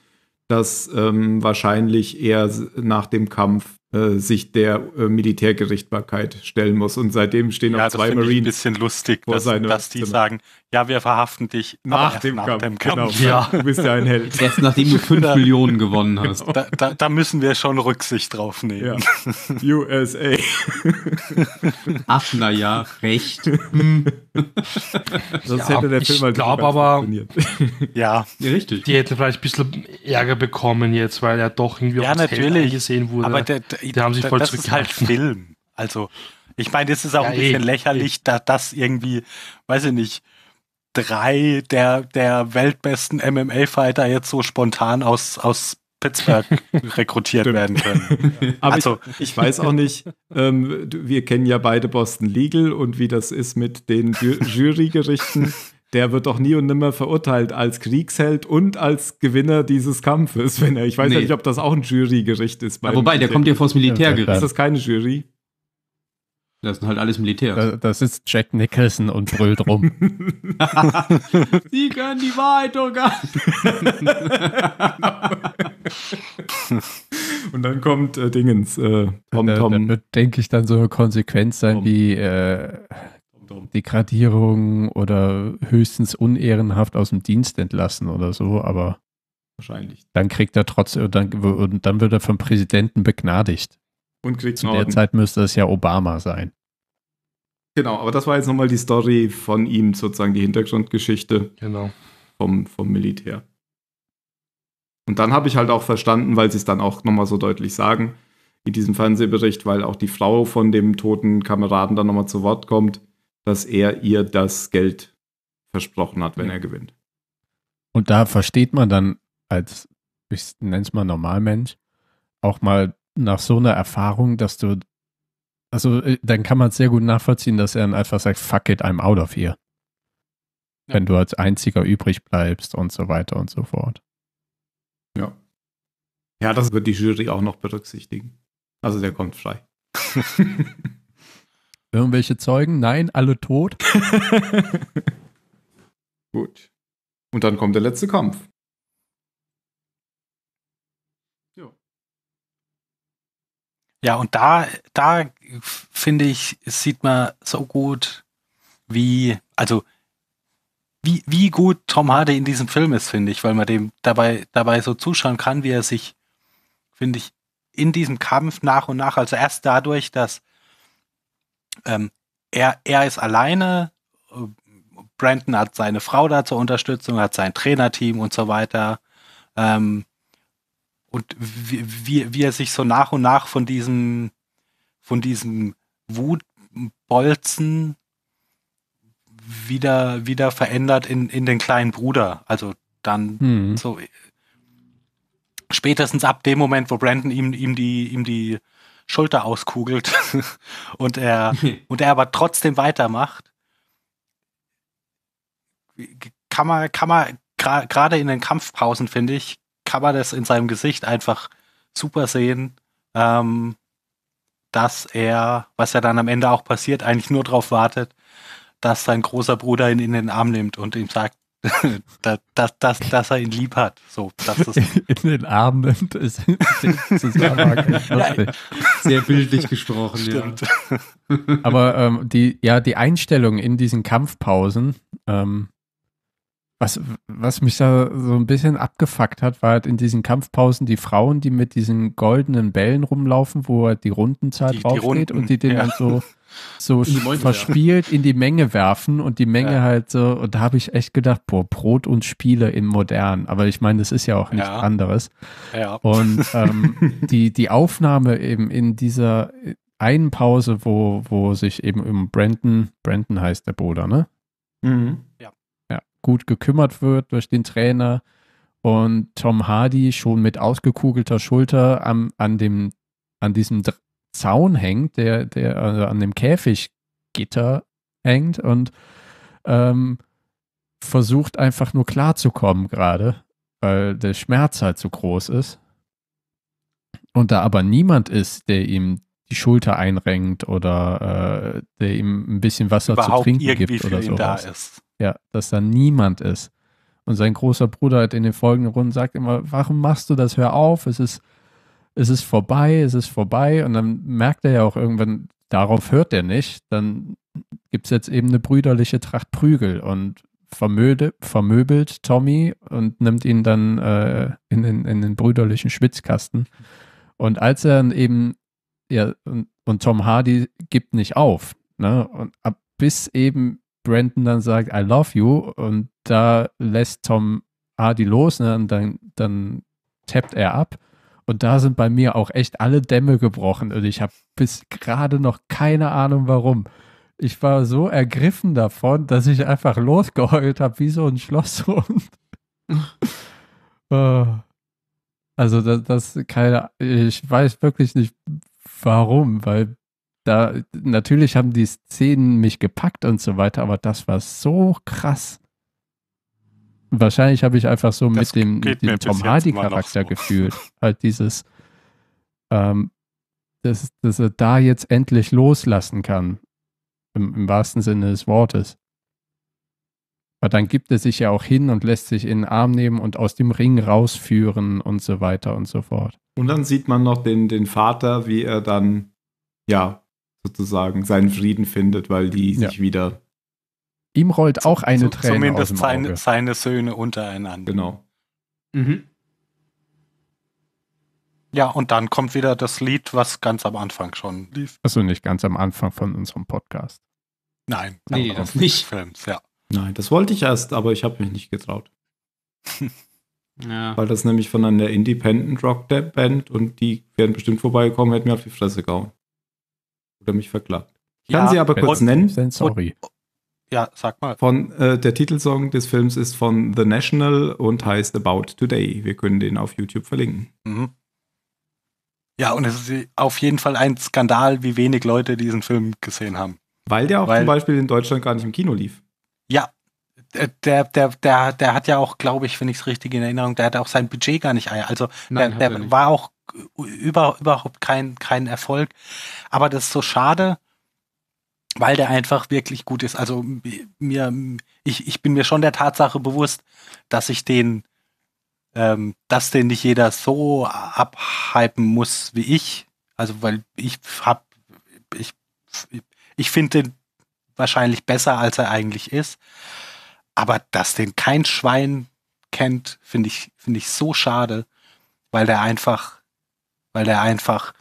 dass ähm, wahrscheinlich er nach dem Kampf äh, sich der äh, Militärgerichtbarkeit stellen muss. Und seitdem stehen ja, auch zwei Marines. Ja, das ein bisschen lustig, dass, dass, die Zimmer. sagen, ja, wir verhaften dich nach, dem, nach Kampf, dem Kampf. Genau, ja. Du bist ja ein Held. Erst nachdem du 5 Millionen gewonnen hast. Da, da, da, müssen wir schon Rücksicht drauf nehmen. Ja. USA. Ach, ja, recht. Hm. Sonst ja, hätte der Film halt glaub, aber, ja. richtig. Die hätte vielleicht ein bisschen Ärger bekommen jetzt, weil er doch irgendwie ja, natürlich. gesehen wurde. Aber der, der, die haben sich voll das ist halt Film. Also, ich meine, es ist auch ja, ein bisschen ey, eh, lächerlich, ey. Eh. da das irgendwie, weiß ich nicht, drei der, der weltbesten MMA-Fighter jetzt so spontan aus, aus Pittsburgh rekrutiert werden können. Aber also, ich, ich, weiß auch nicht, ähm, wir kennen ja beide Boston Legal und wie das ist mit den Jurygerichten. Der wird doch nie und nimmer verurteilt als Kriegsheld und als Gewinner dieses Kampfes, wenn er. Ich weiß nee. ja nicht, ob das auch ein Jurygericht ist. Ja, wobei, der kommt ja vors Militärgericht. Ist das keine Jury? Das sind halt alles Militärs. Das ist Jack Nicholson und brüllt rum. Sie können die Wahrheit doch gar Und dann kommt äh, Dingens. Äh, Tom, Tom. Dann wird, denke ich, dann so eine Konsequenz sein Tom. wie äh, Degradierung oder höchstens unehrenhaft aus dem Dienst entlassen oder so, aber. Wahrscheinlich. Dann kriegt er trotzdem, dann, dann wird er vom Präsidenten begnadigt. Und kriegt Zu der Zeit müsste es ja Obama sein. Genau, aber das war jetzt nochmal die Story von ihm, sozusagen die Hintergrundgeschichte genau. vom, vom Militär. Und dann habe ich halt auch verstanden, weil sie es dann auch nochmal so deutlich sagen, in diesem Fernsehbericht, weil auch die Frau von dem toten Kameraden dann nochmal zu Wort kommt, dass er ihr das Geld versprochen hat, wenn er gewinnt. Und da versteht man dann als, ich nenne es mal Normalmensch, auch mal nach so einer Erfahrung, dass du, also äh, dann kann man sehr gut nachvollziehen, dass er dann einfach sagt, fuck it, I'm out of here. Ja. Wenn du als einziger übrig bleibst und so weiter und so fort. Ja. Ja, das wird die Jury auch noch berücksichtigen. Also der kommt frei. Irgendwelche Zeugen? Nein, alle tot. Gut. Und dann kommt der letzte Kampf. Ja, und da, da finde ich, sieht man so gut, wie, also, wie, wie gut Tom Hardy in diesem Film ist, finde ich, weil man dem dabei, dabei so zuschauen kann, wie er sich, finde ich, in diesem Kampf nach und nach, also erst dadurch, dass ähm, er, er ist alleine, Brandon hat seine Frau da zur Unterstützung, hat sein Trainerteam und so weiter. Ähm, und wie, wie, wie er sich so nach und nach von diesem, von diesem Wutbolzen wieder, wieder verändert in, in den kleinen Bruder. Also dann mhm. so spätestens ab dem Moment, wo Brandon ihm, ihm die, ihm die Schulter auskugelt und er, und er aber trotzdem weitermacht, kann man, kann man, gerade in den Kampfpausen, finde ich, kann man das in seinem Gesicht einfach super sehen, ähm, dass er, was ja dann am Ende auch passiert, eigentlich nur darauf wartet, dass sein großer Bruder ihn in den Arm nimmt und ihm sagt, dass, dass, dass, dass er ihn lieb hat. So, dass das in den Arm nimmt. Ist, ist Sehr bildlich gesprochen, ja. Aber ähm, die, ja, die Einstellung in diesen Kampfpausen, ähm, was, was mich da so ein bisschen abgefuckt hat, war halt in diesen Kampfpausen die Frauen, die mit diesen goldenen Bällen rumlaufen, wo halt die Rundenzahl die, draufgeht die und die den ja. dann so, so in verspielt in die Menge werfen und die Menge ja. halt so, und da habe ich echt gedacht, boah, Brot und Spiele im Modern. Aber ich meine, das ist ja auch nichts ja. anderes. Und ähm, die, die Aufnahme eben in dieser einen Pause, wo, wo sich eben im Brandon, Brandon heißt der Bruder, ne? Mhm. Ja gut gekümmert wird durch den Trainer und Tom Hardy schon mit ausgekugelter Schulter am, an, dem, an diesem Zaun hängt, der, der also an dem Käfiggitter hängt und ähm, versucht einfach nur klarzukommen gerade, weil der Schmerz halt so groß ist. Und da aber niemand ist, der ihm die Schulter einrenkt oder äh, der ihm ein bisschen Wasser Überhaupt zu trinken gibt oder so. Da ist ja, dass da niemand ist. Und sein großer Bruder hat in den folgenden Runden sagt immer, warum machst du das? Hör auf, es ist, es ist vorbei, es ist vorbei. Und dann merkt er ja auch irgendwann, darauf hört er nicht. Dann gibt es jetzt eben eine brüderliche Tracht Prügel und vermöde, vermöbelt Tommy und nimmt ihn dann äh, in, den, in den brüderlichen Schwitzkasten. Und als er dann eben, ja, und, und Tom Hardy gibt nicht auf, ne? Und ab, bis eben Brandon dann sagt, I love you, und da lässt Tom Hardy los, ne, und dann, dann tappt er ab. Und da sind bei mir auch echt alle Dämme gebrochen und ich habe bis gerade noch keine Ahnung warum. Ich war so ergriffen davon, dass ich einfach losgeheult habe wie so ein Schlosshund. Äh, also das, das keine, ich weiß wirklich nicht warum, weil da, natürlich haben die Szenen mich gepackt und so weiter, aber das war so krass. Wahrscheinlich habe ich einfach so das mit dem, mit dem Tom Hardy-Charakter so. gefühlt. halt dieses, ähm, dass, dass er da jetzt endlich loslassen kann. Im, Im wahrsten Sinne des Wortes. Aber dann gibt er sich ja auch hin und lässt sich in den Arm nehmen und aus dem Ring rausführen und so weiter und so fort. Und dann sieht man noch den, den Vater, wie er dann ja sozusagen seinen Frieden findet, weil die ja. sich wieder. Ihm rollt auch eine Träne Zumindest aus dem Auge. Seine, seine Söhne untereinander. Genau. Mhm. Ja, und dann kommt wieder das Lied, was ganz am Anfang schon lief. Also nicht ganz am Anfang von unserem Podcast. Nein, nee, das nicht. Films, ja. Nein, das wollte ich erst, aber ich habe mich nicht getraut. ja. Weil das nämlich von einer Independent Rock Band und die wären bestimmt vorbeigekommen, hätten mir auf die Fresse gehauen oder mich verklagt. Ich kann ja, sie aber kurz nennen. sorry. ja, sag mal. Von, äh, der Titelsong des Films ist von The National und heißt About Today. Wir können den auf YouTube verlinken. Mhm. Ja, und es ist auf jeden Fall ein Skandal, wie wenig Leute diesen Film gesehen haben. Weil der auch Weil, zum Beispiel in Deutschland gar nicht im Kino lief. Ja, äh, der, der, der, der hat ja auch, glaube ich, wenn ich es richtig in Erinnerung, der hat auch sein Budget gar nicht. Also Nein, der, der war auch über, überhaupt kein, kein Erfolg. Aber das ist so schade, weil der einfach wirklich gut ist. Also mir, ich, ich bin mir schon der Tatsache bewusst, dass ich den, ähm, dass den nicht jeder so abhypen muss wie ich. Also weil ich hab, ich, ich finde den wahrscheinlich besser, als er eigentlich ist. Aber dass den kein Schwein kennt, finde ich, finde ich so schade, weil der einfach weil der einfach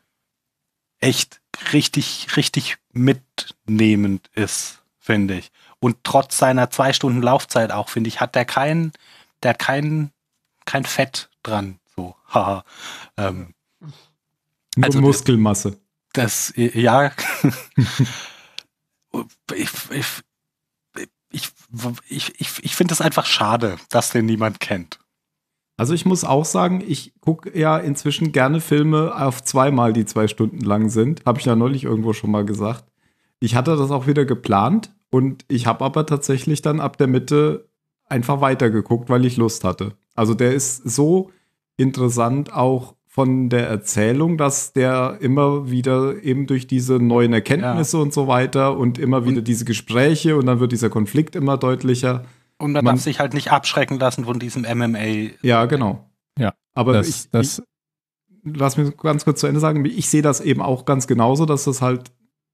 echt richtig, richtig mitnehmend ist, finde ich. Und trotz seiner zwei Stunden Laufzeit auch, finde ich, hat der keinen, der hat keinen, kein Fett dran. So, haha. Ähm, Nur also Muskelmasse. Das, ja. ich, ich, ich, ich, ich finde es einfach schade, dass den niemand kennt. Also ich muss auch sagen, ich gucke ja inzwischen gerne Filme auf zweimal, die zwei Stunden lang sind. Habe ich ja neulich irgendwo schon mal gesagt. Ich hatte das auch wieder geplant und ich habe aber tatsächlich dann ab der Mitte einfach weitergeguckt, weil ich Lust hatte. Also der ist so interessant auch von der Erzählung, dass der immer wieder eben durch diese neuen Erkenntnisse ja. und so weiter und immer wieder diese Gespräche und dann wird dieser Konflikt immer deutlicher. Und man, man, darf sich halt nicht abschrecken lassen von diesem MMA. Ja, genau. Ja, aber das, ich, das ich, lass mich ganz kurz zu Ende sagen. Ich sehe das eben auch ganz genauso, dass das halt,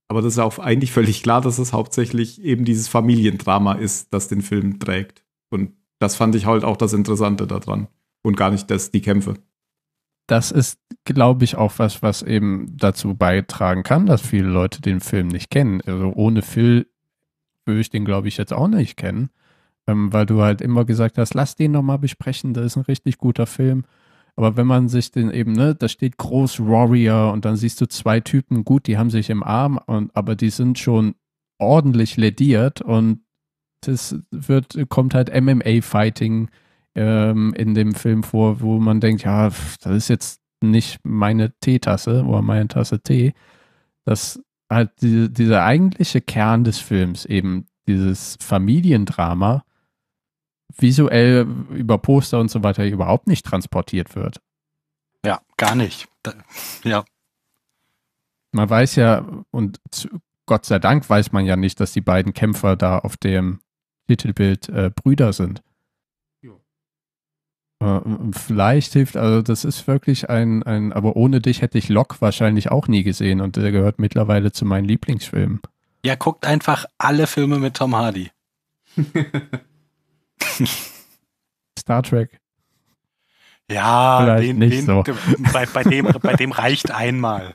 aber das ist ja auch eigentlich völlig klar, dass es hauptsächlich eben dieses Familiendrama ist, das den Film trägt. Und das fand ich halt auch das Interessante daran und gar nicht das, die Kämpfe. Das ist, glaube ich, auch was, was eben dazu beitragen kann, dass viele Leute den Film nicht kennen. Also ohne Phil würde ich den, glaube ich, jetzt auch nicht kennen ähm, weil du halt immer gesagt hast, lass den nochmal besprechen, das ist ein richtig guter Film. Aber wenn man sich den eben, ne, da steht groß Warrior und dann siehst du zwei Typen, gut, die haben sich im Arm, und, aber die sind schon ordentlich lediert und das wird, kommt halt MMA-Fighting ähm, in dem Film vor, wo man denkt, ja, das ist jetzt nicht meine Teetasse oder meine Tasse Tee. Das halt die, dieser eigentliche Kern des Films, eben dieses Familiendrama, visuell über Poster und so weiter überhaupt nicht transportiert wird. Ja, gar nicht. Da, ja. Man weiß ja, und Gott sei Dank weiß man ja nicht, dass die beiden Kämpfer da auf dem Titelbild äh, Brüder sind. Äh, vielleicht hilft, also das ist wirklich ein, ein, aber ohne dich hätte ich Lock wahrscheinlich auch nie gesehen und der gehört mittlerweile zu meinen Lieblingsfilmen. Ja, guckt einfach alle Filme mit Tom Hardy. Star Trek. Ja, den, nicht den, so. bei, bei, dem, bei dem reicht einmal.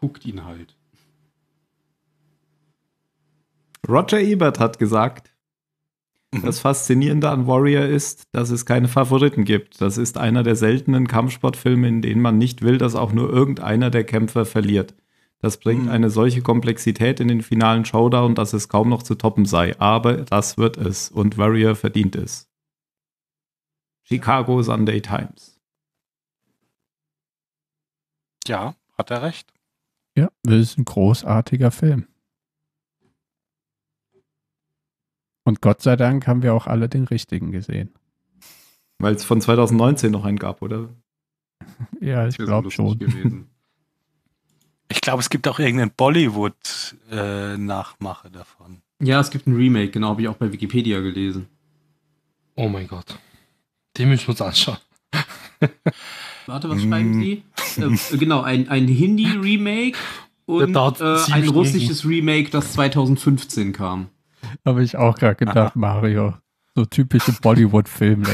Guckt ihn halt. Roger Ebert hat gesagt, mhm. das Faszinierende an Warrior ist, dass es keine Favoriten gibt. Das ist einer der seltenen Kampfsportfilme, in denen man nicht will, dass auch nur irgendeiner der Kämpfer verliert. Das bringt mhm. eine solche Komplexität in den finalen Showdown, dass es kaum noch zu toppen sei. Aber das wird es und Warrior verdient es. Chicago Sunday Times. Ja, hat er recht. Ja, das ist ein großartiger Film. Und Gott sei Dank haben wir auch alle den richtigen gesehen. Weil es von 2019 noch einen gab, oder? ja, ich glaube schon. Ich glaube, es gibt auch irgendeinen Bollywood-Nachmache äh, davon. Ja, es gibt ein Remake, genau, habe ich auch bei Wikipedia gelesen. Oh mein Gott. Den müssen wir uns anschauen. Warte, was schreiben die? Mm. Ähm, äh, genau, ein, ein Hindi-Remake und äh, ein russisches gegen. Remake, das 2015 kam. Habe ich auch gerade gedacht, Mario. So typische Bollywood-Filme.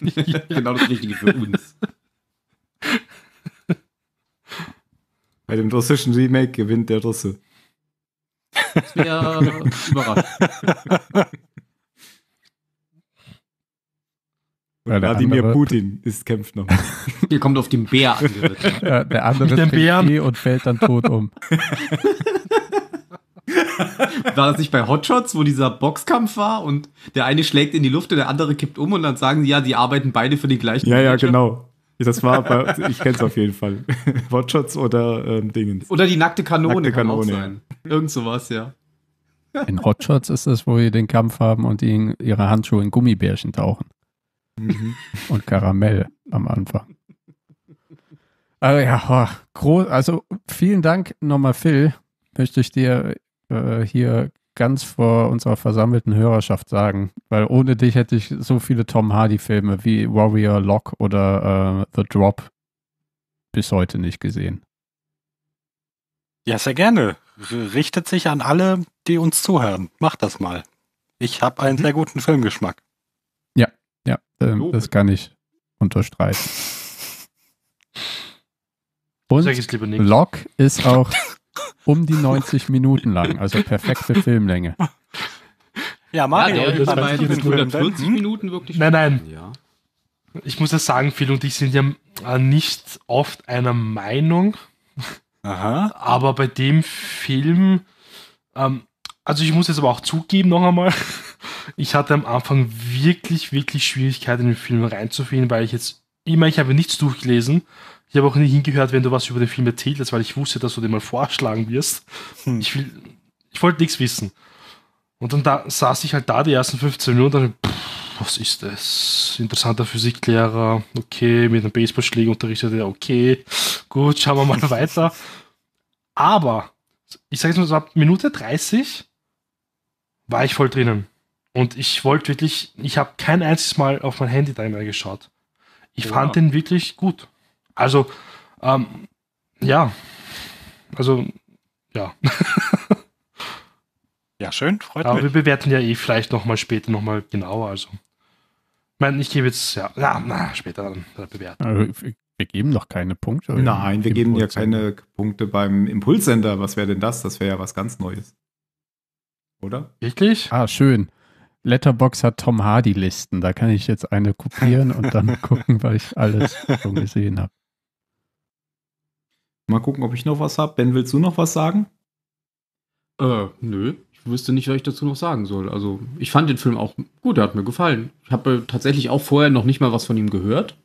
genau das Richtige für uns. Bei dem russischen Remake gewinnt der Russe. Das wäre überraschend. Ja, Wladimir andere, Putin ist, kämpft noch. Ihr kommt auf den Bär angeritten. Ja, der andere der Bären. Eh und fällt dann tot um. War das nicht bei Hotshots, wo dieser Boxkampf war und der eine schlägt in die Luft und der andere kippt um und dann sagen sie, ja, die arbeiten beide für den gleichen. Ja, Manager. ja, genau. Das war bei, ich kenne es auf jeden Fall. Wortschatz oder ähm, Dingens. Oder die nackte Kanone nackte kann Kanone. auch sein. Irgend sowas, ja. In Hotshots ist es, wo wir den Kampf haben und die ihre Handschuhe in Gummibärchen tauchen. Mhm. Und Karamell am Anfang. Also ja, groß, also vielen Dank nochmal, Phil. Möchte ich dir äh, hier ganz vor unserer versammelten Hörerschaft sagen, weil ohne dich hätte ich so viele Tom Hardy-Filme wie Warrior Lock oder äh, The Drop bis heute nicht gesehen. Ja, sehr gerne. Richtet sich an alle, die uns zuhören. Macht das mal. Ich habe einen mhm. sehr guten Filmgeschmack. Ja, ja, äh, das kann ich unterstreichen. Und Lock ist auch Um die 90 Minuten lang, also perfekte Filmlänge. Ja, Mario, ja, das war jetzt 140 Minuten wirklich. Nein, nein. Ja. Ich muss ja sagen, Phil und ich sind ja äh, nicht oft einer Meinung. Aha. Aber bei dem Film, ähm, also ich muss jetzt aber auch zugeben noch einmal, ich hatte am Anfang wirklich, wirklich Schwierigkeiten in den Film reinzufinden, weil ich jetzt immer, ich habe nichts durchgelesen, ich habe auch nie hingehört, wenn du was über den Film erzählst, weil ich wusste, dass du den mal vorschlagen wirst. Hm. Ich, will, ich wollte nichts wissen. Und dann da, saß ich halt da die ersten 15 Minuten und dann, pff, was ist das? Interessanter Physiklehrer, okay, mit einem Baseballschläger unterrichtet er, okay, gut, schauen wir mal weiter. Aber, ich sage jetzt mal so ab Minute 30 war ich voll drinnen. Und ich wollte wirklich, ich habe kein einziges Mal auf mein Handy da geschaut. Ich ja. fand den wirklich gut. Also, ähm, ja. Also, ja. ja, schön, freut Aber mich. Aber wir bewerten ja eh vielleicht nochmal später nochmal genauer. Also. Ich meine, ich gebe jetzt, ja, na, na später dann, bewerten. Also, wir geben noch keine Punkte. Nein, wir geben ja keine Punkte beim Impulssender. Was wäre denn das? Das wäre ja was ganz Neues. Oder? Wirklich? Ah, schön. Letterbox hat Tom Hardy Listen. Da kann ich jetzt eine kopieren und dann gucken, weil ich alles schon gesehen habe. Mal gucken, ob ich noch was habe. Ben, willst du noch was sagen? Äh, nö. Ich wüsste nicht, was ich dazu noch sagen soll. Also, ich fand den Film auch gut, er hat mir gefallen. Ich habe äh, tatsächlich auch vorher noch nicht mal was von ihm gehört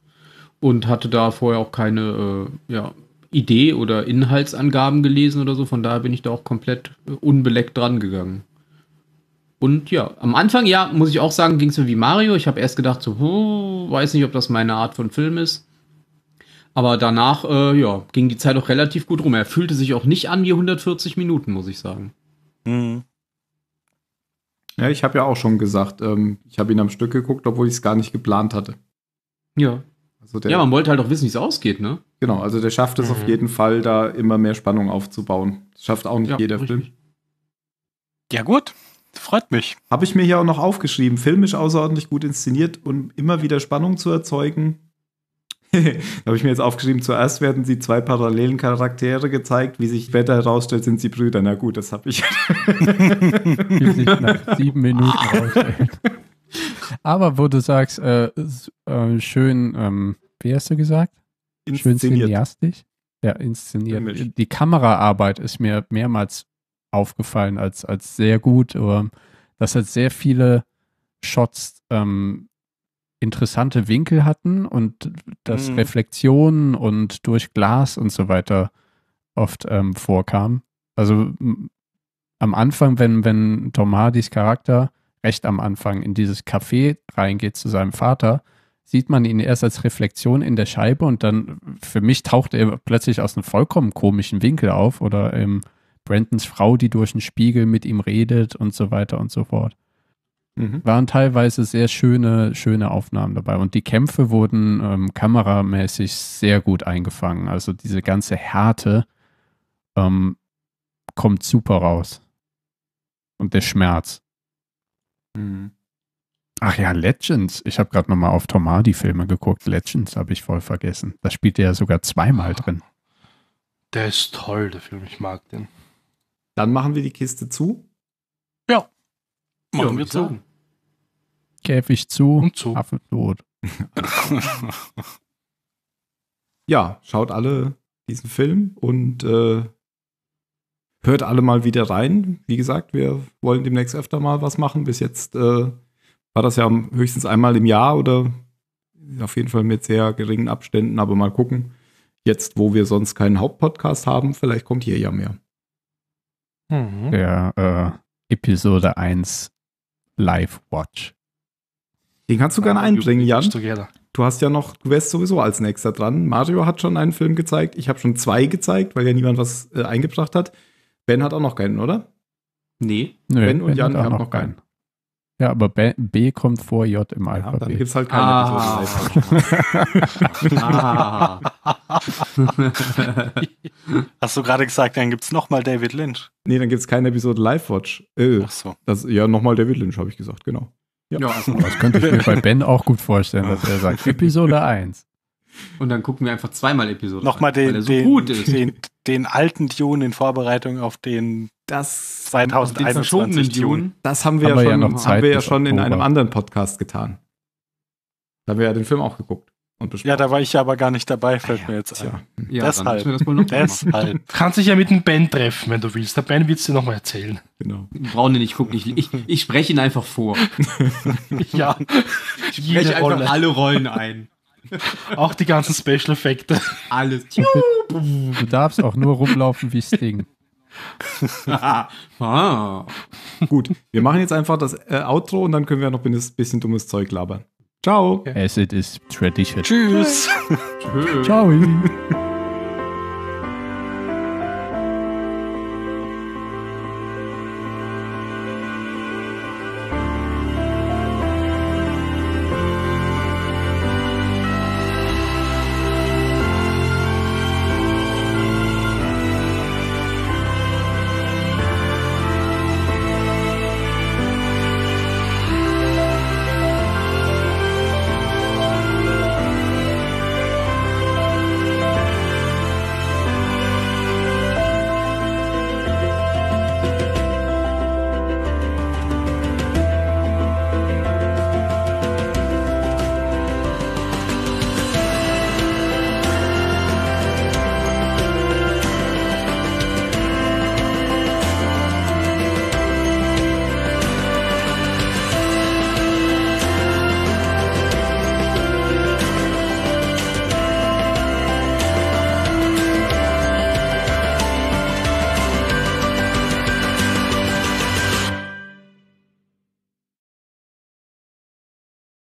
und hatte da vorher auch keine äh, ja, Idee oder Inhaltsangaben gelesen oder so. Von daher bin ich da auch komplett äh, unbeleckt dran gegangen. Und ja, am Anfang, ja, muss ich auch sagen, ging es mir wie Mario. Ich habe erst gedacht, so, oh, weiß nicht, ob das meine Art von Film ist. Aber danach, äh, ja, ging die Zeit auch relativ gut rum. Er fühlte sich auch nicht an wie 140 Minuten, muss ich sagen. Mhm. Ja, ich habe ja auch schon gesagt, ähm, ich habe ihn am Stück geguckt, obwohl ich es gar nicht geplant hatte. Ja. Also der, ja, man wollte halt auch wissen, wie es ausgeht, ne? Genau, also der schafft es mhm. auf jeden Fall, da immer mehr Spannung aufzubauen. Das schafft auch nicht ja, jeder richtig. Film. Ja, gut. Freut mich. Habe ich mir hier auch noch aufgeschrieben. Filmisch außerordentlich gut inszeniert, um immer wieder Spannung zu erzeugen. habe ich mir jetzt aufgeschrieben, zuerst werden sie zwei parallelen Charaktere gezeigt. Wie sich später herausstellt, sind sie Brüder. Na gut, das habe ich. Wie sich nach sieben Minuten herausstellt. Aber wo du sagst, äh, äh, schön, ähm, wie hast du gesagt? Inszeniert. Schön cineastisch. Ja, inszeniert. Nämlich. Die Kameraarbeit ist mir mehrmals aufgefallen als, als sehr gut. Oder, das hat sehr viele Shots ähm, interessante Winkel hatten und dass mhm. Reflexionen und durch Glas und so weiter oft ähm, vorkam. Also am Anfang, wenn, wenn Tom Hardys Charakter recht am Anfang in dieses Café reingeht zu seinem Vater, sieht man ihn erst als Reflexion in der Scheibe und dann für mich taucht er plötzlich aus einem vollkommen komischen Winkel auf oder ähm, Brandons Frau, die durch den Spiegel mit ihm redet und so weiter und so fort. Mhm. Waren teilweise sehr schöne, schöne Aufnahmen dabei. Und die Kämpfe wurden ähm, kameramäßig sehr gut eingefangen. Also diese ganze Härte ähm, kommt super raus. Und der Schmerz. Mhm. Ach ja, Legends. Ich habe gerade nochmal auf Tom Hardy-Filme geguckt. Legends habe ich voll vergessen. Da spielt er ja sogar zweimal ah. drin. Der ist toll, der Film. Ich mag den. Dann machen wir die Kiste zu. Ja. Machen ja, wir zu. Käfig zu und zu. Affe tot. ja, schaut alle diesen Film und äh, hört alle mal wieder rein. Wie gesagt, wir wollen demnächst öfter mal was machen. Bis jetzt äh, war das ja höchstens einmal im Jahr oder auf jeden Fall mit sehr geringen Abständen, aber mal gucken. Jetzt, wo wir sonst keinen Hauptpodcast haben, vielleicht kommt hier ja mehr. Mhm. Der äh, Episode 1 Live Watch. Den kannst du gerne einbringen, Jan. Du hast ja noch, du wärst sowieso als nächster dran. Mario hat schon einen Film gezeigt. Ich habe schon zwei gezeigt, weil ja niemand was äh, eingebracht hat. Ben hat auch noch keinen, oder? Nee. Nö, ben und ben Jan haben noch, keinen. Ja, aber B, B, kommt vor J im Alphabet. Ja, dann gibt es halt keine ah. Episode live ah. Hast du gerade gesagt, dann gibt es nochmal David Lynch? Nee, dann gibt es keine Episode Live-Watch. Äh, Ach so. Das, ja, nochmal David Lynch, habe ich gesagt, genau. Ja. ja. Das könnte ich mir bei Ben auch gut vorstellen, dass er sagt, Episode 1. Und dann gucken wir einfach zweimal Episode. Nochmal den, an, so den, den, den, alten Dune in Vorbereitung auf den das, 2021 den Dune. Das haben wir haben ja schon, ja haben wir ja schon in einem anderen Podcast getan. Da haben wir ja den Film auch geguckt und besprochen. Ja, da war ich ja aber gar nicht dabei, ah fällt ah, ja, mir jetzt ein. Ja, deshalb. Dann wir das mal noch Du kannst dich ja mit dem Ben treffen, wenn du willst. Der Ben wird es dir nochmal erzählen. Genau. Wir brauchen ihn nicht Ich, ich, ich spreche ihn einfach vor. ja. Ich spreche einfach Rolle. alle Rollen ein. Auch die ganzen Special Effekte. Alles. Du darfst auch nur rumlaufen wie Sting. ah. Gut, wir machen jetzt einfach das äh, Outro und dann können wir noch ein bisschen dummes Zeug labern. Ciao. Okay. As it is tradition. Tschüss. Tschüss. Ciao.